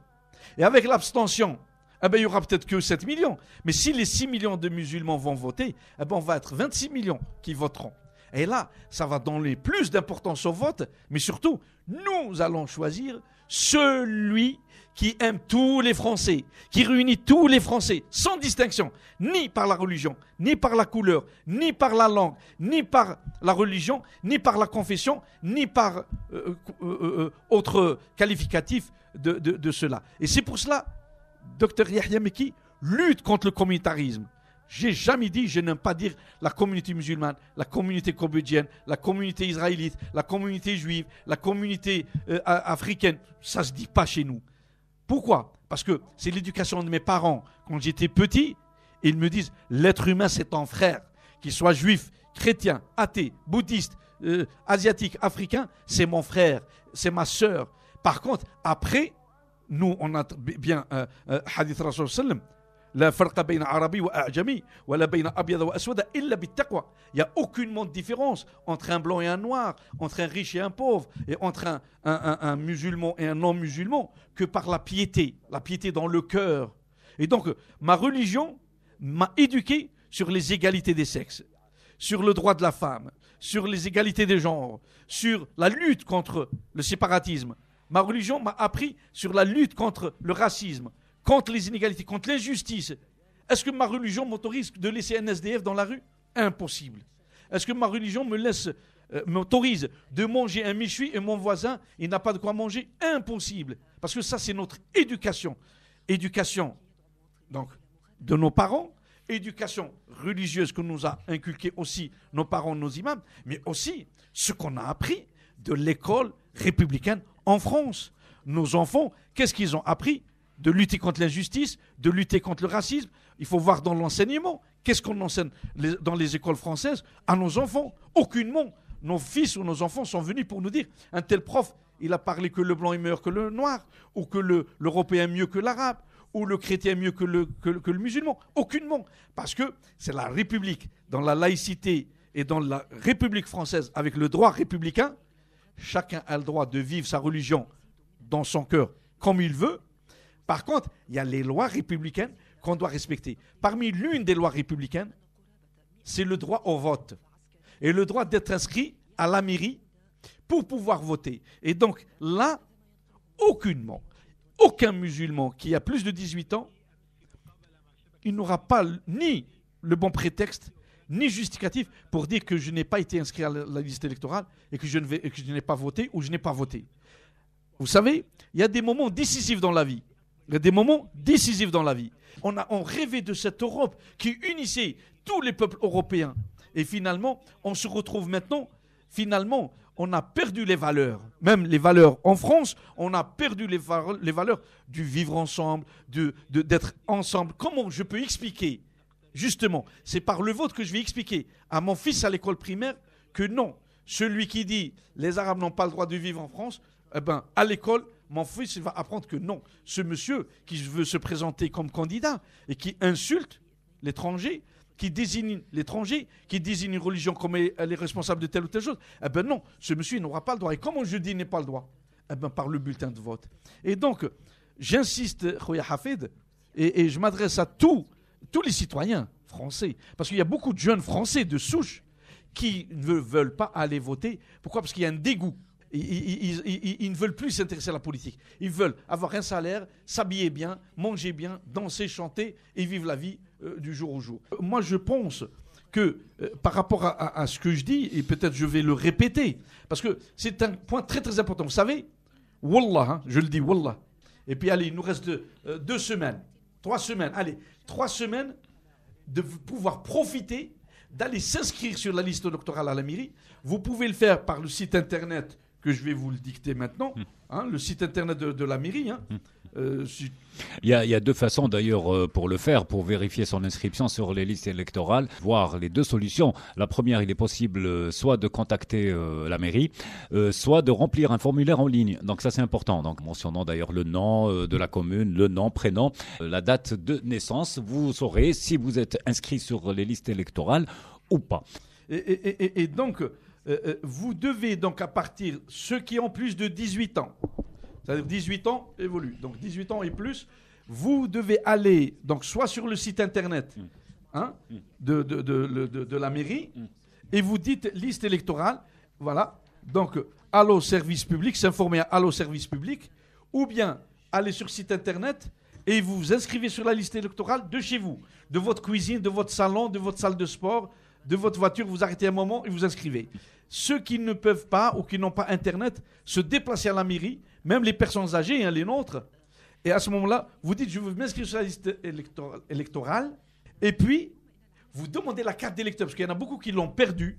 [SPEAKER 2] Et avec l'abstention, eh ben, il y aura peut-être que 7 millions. Mais si les 6 millions de musulmans vont voter, eh ben, on va être 26 millions qui voteront. Et là, ça va donner plus d'importance au vote, mais surtout, nous allons choisir celui qui aime tous les Français, qui réunit tous les Français, sans distinction, ni par la religion, ni par la couleur, ni par la langue, ni par la religion, ni par la confession, ni par euh, euh, euh, autre qualificatif de cela. Et c'est pour cela Docteur Yahya Meki lutte contre le communautarisme. J'ai jamais dit, je n'aime pas dire la communauté musulmane, la communauté cambodgienne, la communauté israélite, la communauté juive, la communauté euh, africaine. Ça se dit pas chez nous. Pourquoi Parce que c'est l'éducation de mes parents. Quand j'étais petit, ils me disent l'être humain c'est ton frère, qu'il soit juif, chrétien, athée, bouddhiste, euh, asiatique, africain, c'est mon frère, c'est ma soeur. Par contre, après, nous, on a bien euh, euh, hadith Rasul sallam. La farqa bayna arabi wa a'jami, wa la bayna wa aswada illa Il n'y a aucunement de différence entre un blanc et un noir, entre un riche et un pauvre, et entre un, un musulman et un non-musulman, que par la piété, la piété dans le cœur. Et donc, ma religion m'a éduqué sur les égalités des sexes, sur le droit de la femme, sur les égalités des genres, sur la lutte contre le séparatisme, ma religion m'a appris sur la lutte contre le racisme, contre les inégalités, contre l'injustice. Est-ce que ma religion m'autorise de laisser un SDF dans la rue Impossible. Est-ce que ma religion me laisse euh, m'autorise de manger un michui et mon voisin, il n'a pas de quoi manger Impossible. Parce que ça, c'est notre éducation. Éducation donc, de nos parents, éducation religieuse que nous a inculquée aussi nos parents, nos imams, mais aussi ce qu'on a appris de l'école républicaine en France, nos enfants, qu'est-ce qu'ils ont appris De lutter contre l'injustice, de lutter contre le racisme. Il faut voir dans l'enseignement. Qu'est-ce qu'on enseigne dans les écoles françaises à nos enfants Aucunement. Nos fils ou nos enfants sont venus pour nous dire un tel prof, il a parlé que le blanc est meilleur que le noir, ou que l'européen est mieux que l'arabe, ou le chrétien mieux que le, que le musulman. Aucunement. Parce que c'est la République, dans la laïcité et dans la République française, avec le droit républicain, Chacun a le droit de vivre sa religion dans son cœur comme il veut. Par contre, il y a les lois républicaines qu'on doit respecter. Parmi l'une des lois républicaines, c'est le droit au vote et le droit d'être inscrit à la mairie pour pouvoir voter. Et donc là, aucunement, aucun musulman qui a plus de 18 ans, il n'aura pas ni le bon prétexte ni justificatif pour dire que je n'ai pas été inscrit à la, liste électorale et que je n'ai pas voté ou je n'ai pas voté. Vous savez, il y a des moments décisifs dans la vie. Il y a des moments décisifs dans la vie. On, a, on rêvait de cette Europe qui unissait tous les peuples européens. Et finalement, on se retrouve maintenant, finalement, on a perdu les valeurs. Même les valeurs en France, on a perdu les, valeurs, du vivre ensemble, d'être de, ensemble. Comment je peux expliquer justement, c'est par le vote que je vais expliquer à mon fils à l'école primaire que non, celui qui dit les Arabes n'ont pas le droit de vivre en France, eh ben, à l'école, mon fils va apprendre que non, ce monsieur qui veut se présenter comme candidat et qui insulte l'étranger, qui désigne l'étranger, qui désigne une religion comme elle est responsable de telle ou telle chose, eh ben non, ce monsieur n'aura pas le droit. Et comment je dis n'est pas le droit eh ben par le bulletin de vote. Et donc, j'insiste, Khoya Hafid, et, et je m'adresse à tous tous les citoyens français, parce qu'il y a beaucoup de jeunes français de souche qui ne veulent pas aller voter. Pourquoi Parce qu'il y a un dégoût. Ils, ne veulent plus s'intéresser à la politique. Ils veulent avoir un salaire, s'habiller bien, manger bien, danser, chanter et vivre la vie euh, du jour au jour. Euh, moi, je pense que euh, par rapport à, ce que je dis, et peut-être je vais le répéter, parce que c'est un point très très important. Vous savez, Wallah, hein, je le dis, Wallah. Et puis allez, il nous reste deux semaines, trois semaines. Allez, trois semaines de pouvoir profiter d'aller s'inscrire sur la liste doctorale à la mairie. Vous pouvez le faire par le site internet que je vais vous le dicter maintenant, hmm. hein, le site internet de, la mairie. Hein. Hmm. Euh,
[SPEAKER 1] il, y a, deux façons d'ailleurs euh, pour le faire, pour vérifier son inscription sur les listes électorales, voir les deux solutions. La première, il est possible euh, soit de contacter la mairie, soit de remplir un formulaire en ligne. Donc ça c'est important. Donc mentionnant d'ailleurs le nom de la commune, le nom, prénom, la date de naissance, vous saurez si vous êtes inscrit sur les listes électorales ou pas.
[SPEAKER 2] Et, donc, vous devez donc à partir ceux qui ont plus de 18 ans, c'est-à-dire 18 ans évolue. Donc 18 ans et plus, vous devez aller donc soit sur le site internet mm. Hein, mm. de, la mairie mm. et vous dites liste électorale. Voilà. Donc allô Service Public, s'informer à allô Service Public ou bien aller sur site internet et vous vous inscrivez sur la liste électorale de chez vous, de votre cuisine, de votre salon, de votre salle de sport, de votre voiture. Vous arrêtez un moment et vous inscrivez. Ceux qui ne peuvent pas ou qui n'ont pas Internet se déplacer à la mairie même les personnes âgées, hein, les nôtres. Et à ce moment-là, vous dites, je veux m'inscrire sur la liste électorale, Et puis, vous demandez la carte d'électeur, parce qu'il y en a beaucoup qui l'ont perdue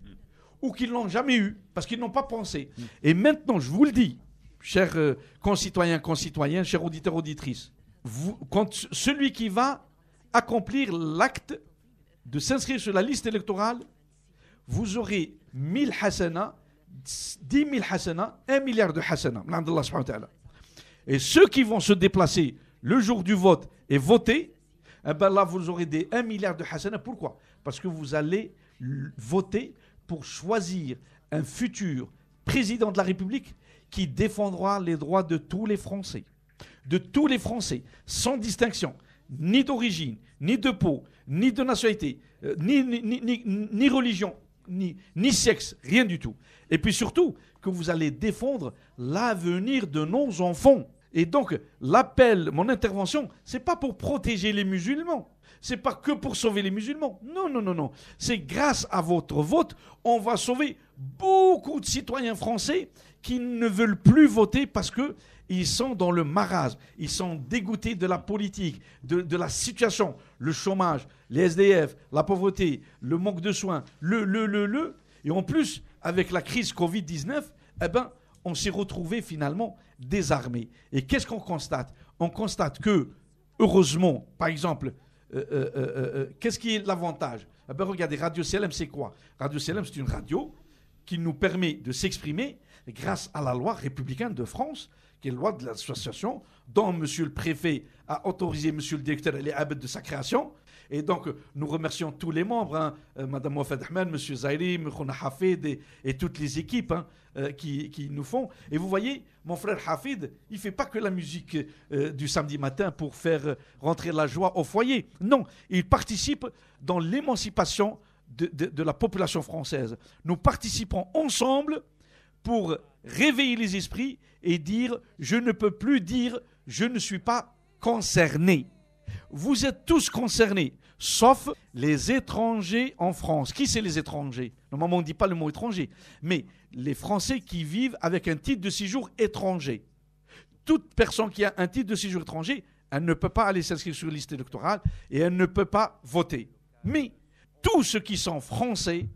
[SPEAKER 2] ou qui l'ont jamais eue, parce qu'ils n'ont pas pensé. Et maintenant, je vous le dis, chers euh, concitoyens, concitoyens, chers auditeurs, auditrices, vous, quand celui qui va accomplir l'acte de s'inscrire sur la liste électorale, vous aurez 1000 hasanas 10 000 hasana, 1 milliard de hasana. Et ceux qui vont se déplacer le jour du vote et voter, eh ben là, vous aurez des 1 milliard de hasana. Pourquoi Parce que vous allez voter pour choisir un futur président de la République qui défendra les droits de tous les Français. De tous les Français, sans distinction, ni d'origine, ni de peau, ni de nationalité, euh, ni, ni, ni religion, ni, ni sexe, rien du tout. Et puis surtout, que vous allez défendre l'avenir de nos enfants. Et donc, l'appel, mon intervention, c'est pas pour protéger les musulmans. C'est pas que pour sauver les musulmans. Non, non, non, non. C'est grâce à votre vote, on va sauver beaucoup de citoyens français qui ne veulent plus voter parce que ils sont dans le marasme. Ils sont dégoûtés de la politique, de, la situation, le chômage, les SDF, la pauvreté, le manque de soins, le, le, le, le. Et en plus, avec la crise Covid-19, eh ben, on s'est retrouvé finalement désarmé. Et qu'est-ce qu'on constate On constate que, heureusement, par exemple, euh, euh, euh, qu'est-ce qui est l'avantage eh ben, Regardez, Radio CLM, c'est quoi Radio CLM, c'est une radio qui nous permet de s'exprimer grâce à la loi républicaine de France qui est loi de l'association, dont Monsieur le Préfet a autorisé Monsieur le Directeur et les abed de sa création. Et donc, nous remercions tous les membres, Mme hein, euh, Madame Ahmed, Monsieur Zahiri, M. Hafid et, toutes les équipes hein, euh, qui, nous font. Et vous voyez, mon frère Hafid, il fait pas que la musique euh, du samedi matin pour faire rentrer la joie au foyer. Non, il participe dans l'émancipation de, de la population française. Nous participons ensemble pour réveiller les esprits et dire, je ne peux plus dire, je ne suis pas concerné. Vous êtes tous concernés, sauf les étrangers en France. Qui c'est les étrangers Normalement, on ne dit pas le mot étranger, mais les Français qui vivent avec un titre de séjour étranger. Toute personne qui a un titre de séjour étranger, elle ne peut pas aller s'inscrire sur la liste électorale et elle ne peut pas voter. Mais tous ceux qui sont français,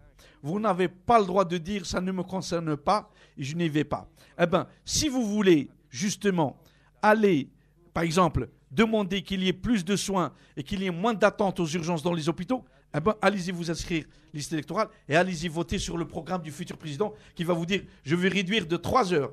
[SPEAKER 2] vous n'avez pas le droit de dire ça ne me concerne pas je n'y vais pas. Eh bien, si vous voulez justement aller, par exemple, demander qu'il y ait plus de soins et qu'il y ait moins d'attentes aux urgences dans les hôpitaux, eh ben, allez-y vous inscrire liste électorale et allez-y voter sur le programme du futur président qui va vous dire je vais réduire de 3 heures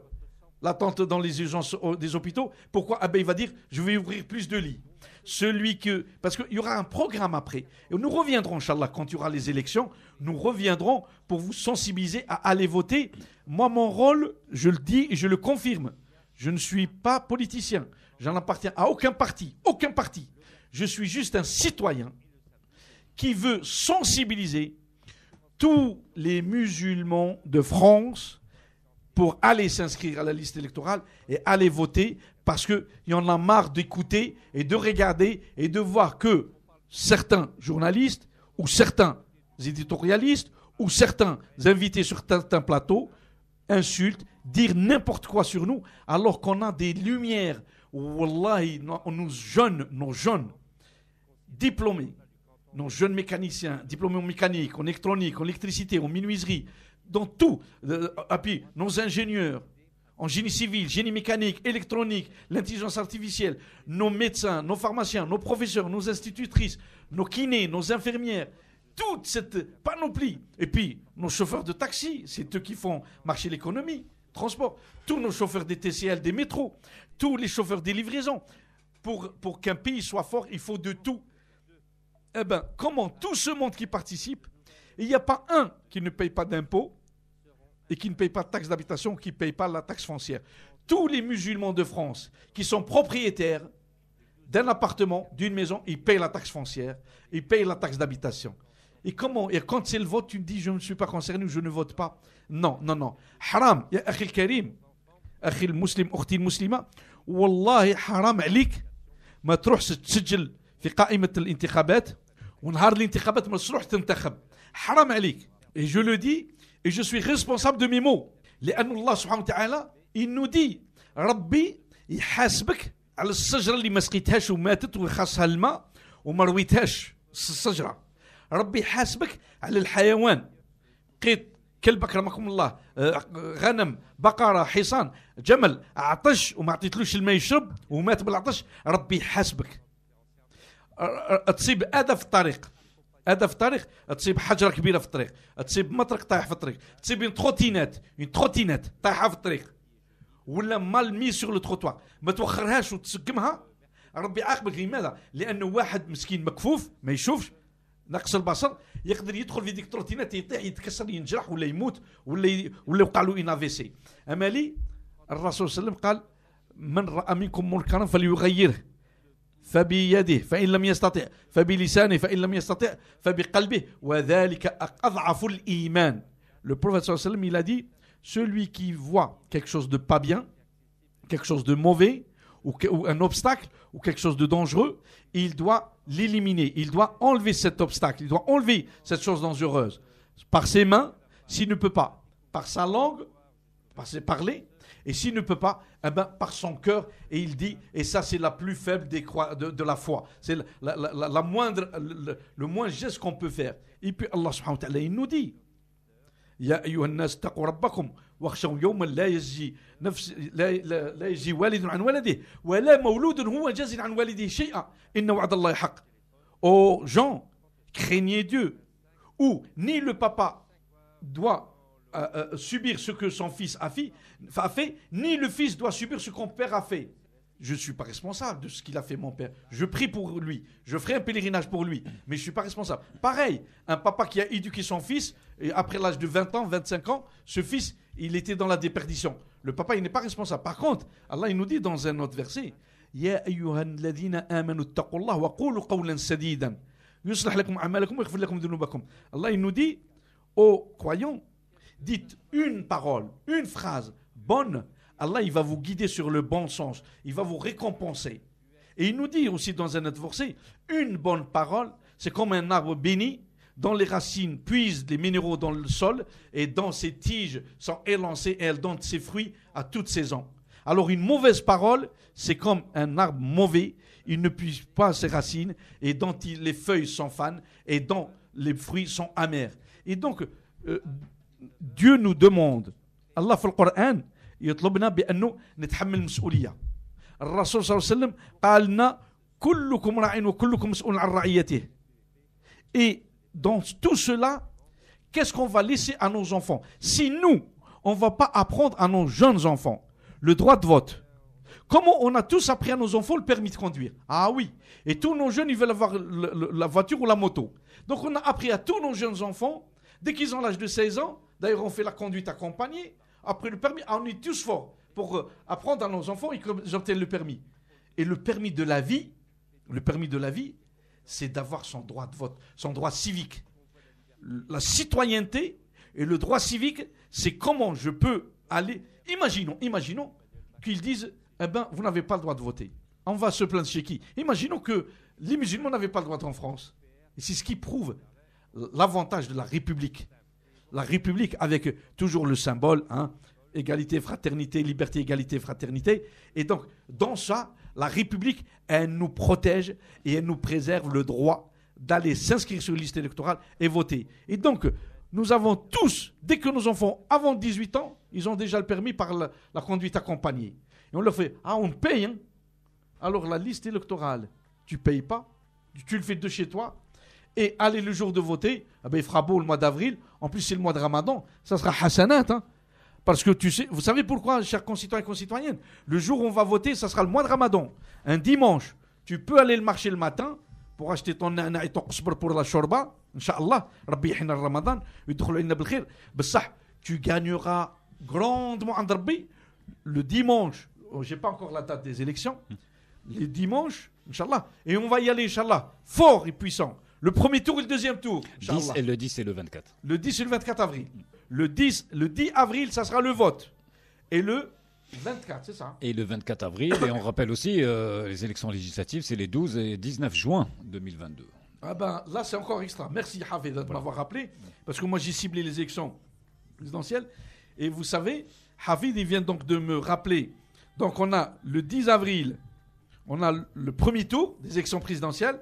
[SPEAKER 2] l'attente dans les urgences euh, des hôpitaux. Pourquoi Eh ben, il va dire je vais ouvrir plus de lits celui que... Parce qu'il y aura un programme après. Et nous reviendrons, Inch'Allah, quand il y aura les élections, nous reviendrons pour vous sensibiliser à aller voter. Moi, mon rôle, je le dis et je le confirme, je ne suis pas politicien. J'en appartiens à aucun parti, aucun parti. Je suis juste un citoyen qui veut sensibiliser tous les musulmans de France pour aller s'inscrire à la liste électorale et aller voter parce qu'il y en a marre d'écouter et de regarder et de voir que certains journalistes ou certains éditorialistes ou certains invités sur certains plateaux insultent, disent n'importe quoi sur nous, alors qu'on a des lumières. Wallahi, nos jeunes, nos jeunes diplômés, nos jeunes mécaniciens, diplômés en mécanique, en électronique, en électricité, en minuiserie, dans tout. Euh, et puis, nos ingénieurs, en génie civil, génie mécanique, électronique, l'intelligence artificielle, nos médecins, nos pharmaciens, nos professeurs, nos institutrices, nos kinés, nos infirmières, toute cette panoplie. Et puis, nos chauffeurs de taxi, c'est eux qui font marcher l'économie, transport. Tous nos chauffeurs des TCL, des métros, tous les chauffeurs des livraisons. Pour, pour qu'un pays soit fort, il faut de tout. Eh bien, comment tout ce monde qui participe, il n'y a pas un qui ne paye pas d'impôts, et qui ne payent pas de taxe d'habitation, qui ne payent pas la taxe foncière. Tous les musulmans de France qui sont propriétaires d'un appartement, d'une maison, ils payent la taxe foncière, ils payent la taxe d'habitation. Et comment Et quand c'est le vote, tu me dis je ne suis pas concerné ou je ne vote pas. Non, non, non. Haram, ya akhil karim, akhil muslim, ukhti muslima, wallahi haram alik se تروحش fi intikhabat, l'intikhabet un ونهار l'intikhabet ma تروح t'intakhab. Haram alik. Et je le dis, Et je suis responsable de mes mots. لأن الله سبحانه وتعالى il nous dit ربي يحاسبك على الشجرة اللي ما سقيتهاش وماتت وخاصها الماء وما رويتهاش الشجرة ربي يحاسبك على الحيوان قط كلب اكرمكم الله آه، غنم بقره حصان جمل عطش وما عطيتلوش الماء يشرب ومات بالعطش ربي يحاسبك تصيب اذى في الطريق هذا في الطريق تصيب حجره كبيره في الطريق تصيب مطرق طايح في الطريق تصيب اون تروتينات اون تروتينات طايحه في الطريق ولا مال مي سور لو تروتوار ما توخرهاش وتسقمها ربي عاقبك لماذا؟ لانه واحد مسكين مكفوف ما يشوفش نقص البصر يقدر يدخل في ديك التروتينات يطيح يتكسر ينجرح ولا يموت ولا ي... ولا يوقع له ان افيسي اما لي الرسول صلى الله عليه وسلم قال من راى منكم منكرا فليغيره فبيده فإن لم يستطع فبلسانه Le prophète sallam il a dit celui qui voit quelque chose de pas bien, quelque chose de mauvais ou, un obstacle ou quelque chose de dangereux, il doit l'éliminer, il doit enlever cet obstacle, il doit enlever cette chose dangereuse par ses mains s'il ne peut pas, par sa langue, par ses parler et s'il ne peut pas, eh ben, par son cœur, et il dit, et ça c'est la plus faible des croix, de, la foi, c'est la, la, la, la, moindre, le, le moindre geste qu'on peut faire. Et puis Allah subhanahu wa ta'ala, il nous dit, يا أيها الناس اتقوا ربكم واخشوا يوما لا يجزي نفس لا, لا, لا يجزي والد عن ولده ولا مولود هو جاز عن والده شيئا إن وعد الله حق. gens, craignez Dieu, ou ni le papa doit euh, euh, subir ce que son fils a, fait, ni le fils doit subir ce qu'on père a fait. Je ne suis pas responsable de ce qu'il a fait mon père. Je prie pour lui, je ferai un pèlerinage pour lui, mais je ne suis pas responsable. Pareil, un papa qui a éduqué son fils, et après l'âge de 20 ans, 25 ans, ce fils, il était dans la déperdition. Le papa, il n'est pas responsable. Par contre, Allah, il nous dit dans un autre verset, Allah il nous dit oh croyants dites une parole, une phrase bonne, Allah il va vous guider sur le bon sens, il va vous récompenser. Et il nous dit aussi dans un autre verset, une bonne parole, c'est comme un arbre béni dont les racines puisent des minéraux dans le sol et dont ses tiges sont élancées et elles donnent ses fruits à toutes saisons. Alors une mauvaise parole, c'est comme un arbre mauvais, il ne puise pas ses racines et dont les feuilles sont fanes et dont les fruits sont amers. Et donc, euh, Dieu nous demande, Allah نتحمل المسؤولية الرسول صلى الله عليه وسلم Et dans tout cela, qu'est-ce qu'on va laisser à nos enfants Si nous, on ne va pas apprendre à nos jeunes enfants le droit de vote, comment on a tous appris à nos enfants le permis de conduire Ah oui, et tous nos jeunes, ils veulent avoir la voiture ou la moto. Donc on a appris à tous nos jeunes enfants, dès qu'ils ont l'âge de 16 ans, D'ailleurs, on fait la conduite accompagnée. Après le permis, on est tous forts pour euh, apprendre à nos enfants et qu'ils obtiennent le permis. Et le permis de la vie, le permis de la vie, c'est d'avoir son droit de vote, son droit civique. La citoyenneté et le droit civique, c'est comment je peux aller. Imaginons, imaginons qu'ils disent, eh ben, vous n'avez pas le droit de voter. On va se plaindre chez qui Imaginons que les musulmans n'avaient pas le droit en France. Et c'est ce qui prouve l'avantage de la République la République, avec toujours le symbole, hein, égalité, fraternité, liberté, égalité, fraternité. Et donc, dans ça, la République, elle nous protège et elle nous préserve le droit d'aller s'inscrire sur une liste électorale et voter. Et donc, nous avons tous, dès que nos enfants, avant 18 ans, ils ont déjà le permis par la, conduite accompagnée. Et on leur fait, ah, on paye, hein Alors la liste électorale, tu payes pas, tu le fais de chez toi, et allez le jour de voter, ah ben, il fera beau le mois d'avril. En plus, c'est le mois de Ramadan. Ça sera Hassanat. Hein. Parce que tu sais, vous savez pourquoi, chers concitoyens et concitoyennes Le jour où on va voter, ça sera le mois de Ramadan. Un dimanche, tu peux aller le marché le matin pour acheter ton nana et ton sport pour la shorba. Inch'Allah, Rabbi Hina Ramadan, tu gagneras grandement en le dimanche. Oh, j'ai pas encore la date des élections. Les dimanches, Inch'Allah. Et on va y aller, Inch'Allah, fort et puissant. Le premier tour et le deuxième tour. 10 et le 10 et le 24. Le 10 et le 24 avril. Le 10, le 10 avril,
[SPEAKER 1] ça sera le vote. Et le
[SPEAKER 2] 24, c'est ça.
[SPEAKER 1] Et le 24 avril, et on rappelle aussi, euh, les élections législatives, c'est les 12 et 19 juin 2022.
[SPEAKER 2] Ah ben là, c'est encore extra. Merci Javid, de m'avoir rappelé, parce que moi j'ai ciblé les élections présidentielles. Et vous savez, Javid, il vient donc de me rappeler. Donc on a le 10 avril, on a le premier tour des élections présidentielles,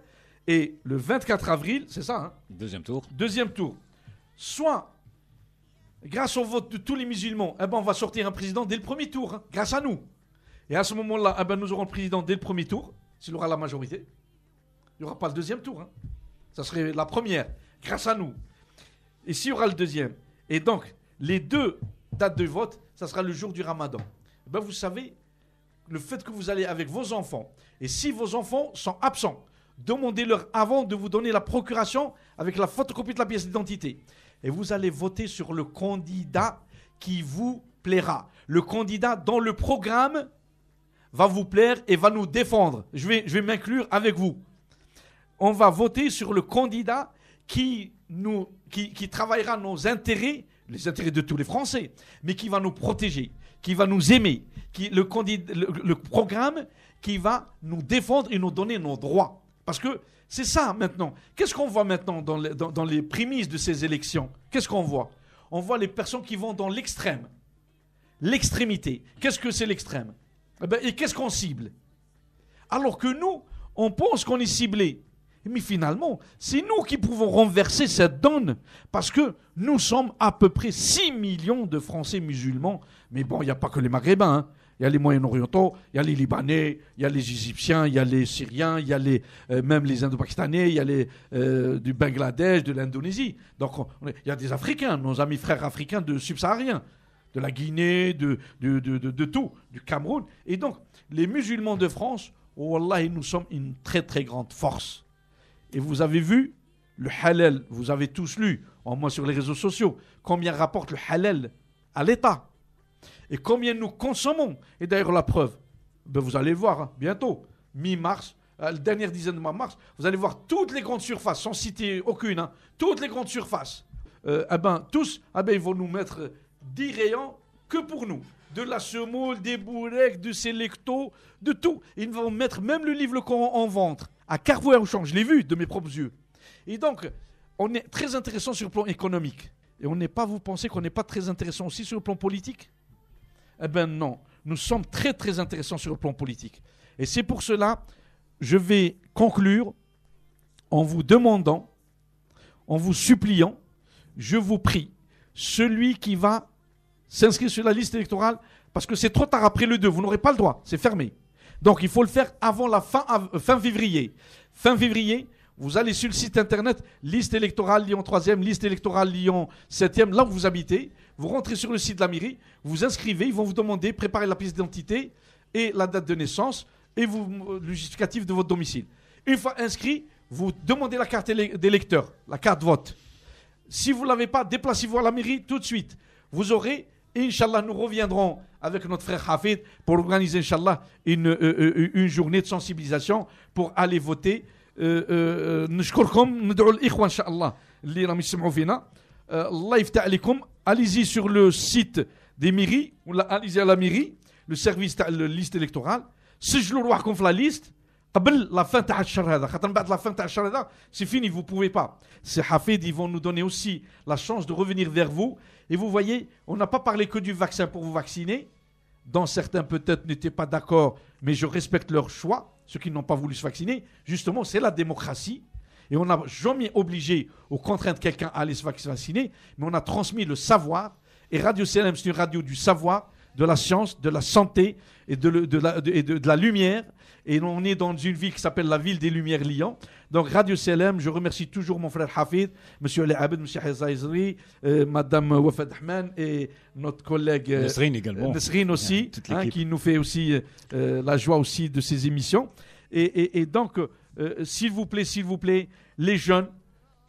[SPEAKER 2] et le 24 avril, c'est ça hein Deuxième tour. Deuxième tour. Soit, grâce au vote de tous les musulmans, eh ben on va sortir un président dès le premier tour, hein, grâce à nous. Et à ce moment-là, eh ben nous aurons le président dès le premier tour, s'il aura la majorité. Il n'y aura pas le deuxième tour. Hein. Ça serait la première, grâce à nous. Et s'il y aura le deuxième, et donc les deux dates de vote, ça sera le jour du ramadan. Eh ben vous savez, le fait que vous allez avec vos enfants, et si vos enfants sont absents, demandez-leur avant de vous donner la procuration avec la photocopie de la pièce d'identité. Et vous allez voter sur le candidat qui vous plaira. Le candidat dans le programme va vous plaire et va nous défendre. Je vais, je vais m'inclure avec vous. On va voter sur le candidat qui, nous, qui, travaillera nos intérêts, les intérêts de tous les Français, mais qui va nous protéger, qui va nous aimer, qui, le, le programme qui va nous défendre et nous donner nos droits. Parce que c'est ça maintenant. Qu'est-ce qu'on voit maintenant dans les, prémices de ces élections Qu'est-ce qu'on voit On voit les personnes qui vont dans l'extrême. L'extrémité. Qu'est-ce que c'est l'extrême et, eh ben, et qu'est-ce qu'on cible Alors que nous, on pense qu'on est ciblé. Mais finalement, c'est nous qui pouvons renverser cette donne parce que nous sommes à peu près 6 millions de Français musulmans. Mais bon, il n'y a pas que les Maghrébins. Hein il y a les moyens orientaux il y a les Libanais, il y a les Égyptiens, il y a les Syriens, il y a les, euh, même les Indo-Pakistanais, il y a les euh, du Bangladesh, de l'Indonésie. Donc il y a des Africains, nos amis frères africains de subsahariens, de la Guinée, de, de, tout, du Cameroun. Et donc les musulmans de France, oh Allah, nous sommes une très très grande force. Et vous avez vu le halal, vous avez tous lu, au moins sur les réseaux sociaux, combien rapporte le halal à l'État et combien nous consommons. Et d'ailleurs, la preuve, ben, vous allez voir hein, bientôt, mi-mars, euh, la dernière dizaine de mois mars, vous allez voir toutes les grandes surfaces, sans citer aucune, hein, toutes les grandes surfaces. Euh, eh ben, tous, ah ben, ils vont nous mettre 10 euh, rayons que pour nous. De la semoule, des de du sélecto, de tout. Ils vont mettre même le livre Le Coran en ventre. À Carrefour au champ, je l'ai vu de mes propres yeux. Et donc, on est très intéressant sur le plan économique. Et on n'est pas, vous pensez qu'on n'est pas très intéressant aussi sur le plan politique eh bien non, nous sommes très très intéressants sur le plan politique. Et c'est pour cela, je vais conclure en vous demandant, en vous suppliant, je vous prie, celui qui va s'inscrire sur la liste électorale, parce que c'est trop tard après le 2, vous n'aurez pas le droit, c'est fermé. Donc il faut le faire avant la fin, euh, fin février. Fin février, vous allez sur le site internet, liste électorale Lyon 3e, liste électorale Lyon 7e, là où vous habitez. Vous rentrez sur le site de la mairie, vous inscrivez, ils vont vous demander, préparer la pièce d'identité et la date de naissance et vous, le justificatif de votre domicile. Une fois inscrit, vous demandez la carte d'électeur, la carte vote. Si vous ne l'avez pas, déplacez-vous à la mairie tout de suite. Vous aurez, Inch'Allah, nous reviendrons avec notre frère Hafid pour organiser, Inch'Allah, une euh, euh, journée de sensibilisation pour aller voter Allez ندعو le ان شاء الله اللي راهم يسمعوا فينا allez sur le site des لو liste électorale, je في لا ليست la fin تاع الشهر هذا خاطر بعد la fin vous pouvez pas ces hafid ils vont nous donner aussi la chance de revenir vers vous et vous voyez on n'a pas parlé que du vaccin pour vous vacciner dont certains peut-être n'étaient pas d'accord mais je respecte leur choix ceux qui n'ont pas voulu se vacciner, justement, c'est la démocratie. Et on n'a jamais obligé ou contraint quelqu'un à aller se vacciner, mais on a transmis le savoir. Et Radio CNM, c'est une radio du savoir de la science, de la santé et de, la, lumière. Et on est dans une ville qui s'appelle la ville des Lumières Lyon. Donc Radio clm je remercie toujours mon frère Hafid, M. Ali Abed, M. Hazaizri, euh, Mme Wafad Ahman et notre collègue euh, Nesrine également. Nesrine aussi, hein, qui nous fait aussi euh, euh, la joie aussi de ces émissions. Et, et donc, s'il vous plaît, s'il vous plaît, les jeunes,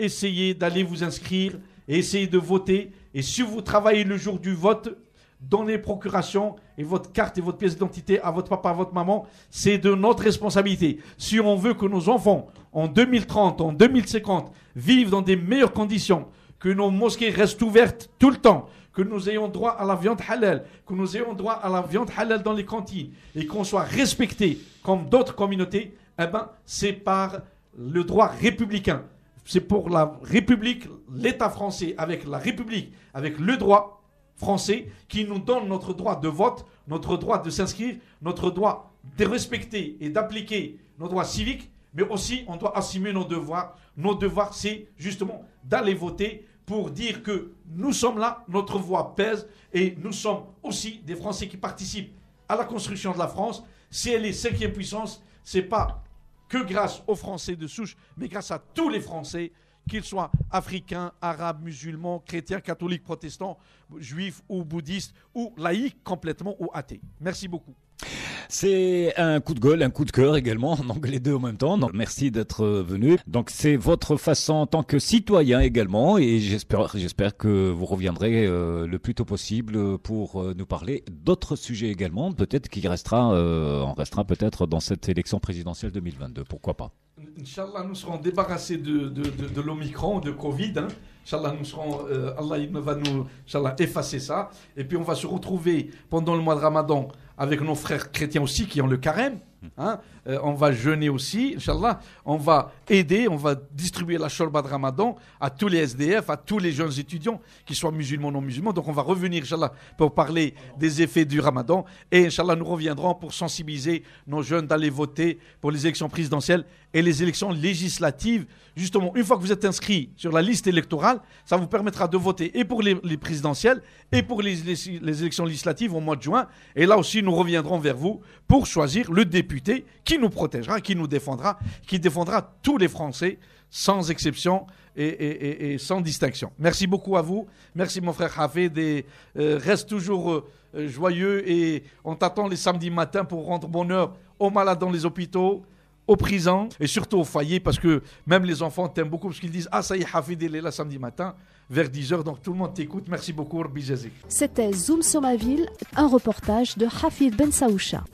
[SPEAKER 2] essayez d'aller vous inscrire et essayez de voter. Et si vous travaillez le jour du vote, donnez procuration et votre carte et votre pièce d'identité à votre papa, à votre maman. C'est de notre responsabilité. Si on veut que nos enfants, en 2030, en 2050, vivent dans des meilleures conditions, que nos mosquées restent ouvertes tout le temps, que nous ayons droit à la viande halal, que nous ayons droit à la viande halal dans les cantines et qu'on soit respecté comme d'autres communautés, eh ben, c'est par le droit républicain. C'est pour la République, l'État français, avec la République, avec le droit, français qui nous donnent notre droit de vote, notre droit de s'inscrire, notre droit de respecter et d'appliquer nos droits civiques, mais aussi on doit assumer nos devoirs. Nos devoirs, c'est justement d'aller voter pour dire que nous sommes là, notre voix pèse et nous sommes aussi des Français qui participent à la construction de la France. Si elle est cinquième puissance, c'est pas que grâce aux Français de souche, mais grâce à tous les Français qu'ils soient africains, arabes, musulmans, chrétiens, catholiques, protestants, juifs ou bouddhistes, ou laïcs complètement ou athées. Merci beaucoup.
[SPEAKER 1] C'est un coup de gueule, un coup de cœur également, en anglais deux en même temps. Donc, merci d'être venu. Donc c'est votre façon en tant que citoyen également, et j'espère, que vous reviendrez euh, le plus tôt possible pour euh, nous parler d'autres sujets également. Peut-être qu'il restera, euh, restera peut-être dans cette élection présidentielle 2022. Pourquoi pas?
[SPEAKER 2] Inch'Allah, nous serons débarrassés de, de, de, de l'Omicron, de Covid. Hein. Inch'Allah, euh, Allah va nous effacer ça. Et puis on va se retrouver pendant le mois de Ramadan avec nos frères chrétiens aussi qui ont le carême. Hein? Euh, on va jeûner aussi, Inch'Allah. On va aider, on va distribuer la shorba de Ramadan à tous les SDF, à tous les jeunes étudiants, qu'ils soient musulmans ou non musulmans. Donc on va revenir, Inch'Allah, pour parler des effets du Ramadan. Et Inch'Allah, nous reviendrons pour sensibiliser nos jeunes d'aller voter pour les élections présidentielles et les élections législatives justement, une fois que vous êtes inscrit sur la liste électorale, ça vous permettra de voter et pour les, présidentielles et pour les, élections législatives au mois de juin. Et là aussi, nous reviendrons vers vous pour choisir le député qui nous protégera, qui nous défendra, qui défendra tous les Français sans exception et, sans distinction. Merci beaucoup à vous. Merci mon frère Hafed. Euh, reste toujours euh, joyeux et on t'attend les samedis matins pour rendre bonheur aux malades dans les hôpitaux aux prisons et surtout aux foyer parce que même les enfants t'aiment beaucoup parce qu'ils disent Ah, ça y est, Hafid, est là samedi matin vers 10h. Donc tout le monde t'écoute. Merci beaucoup,
[SPEAKER 1] C'était Zoom sur ma ville, un reportage de Hafid Ben Saoucha.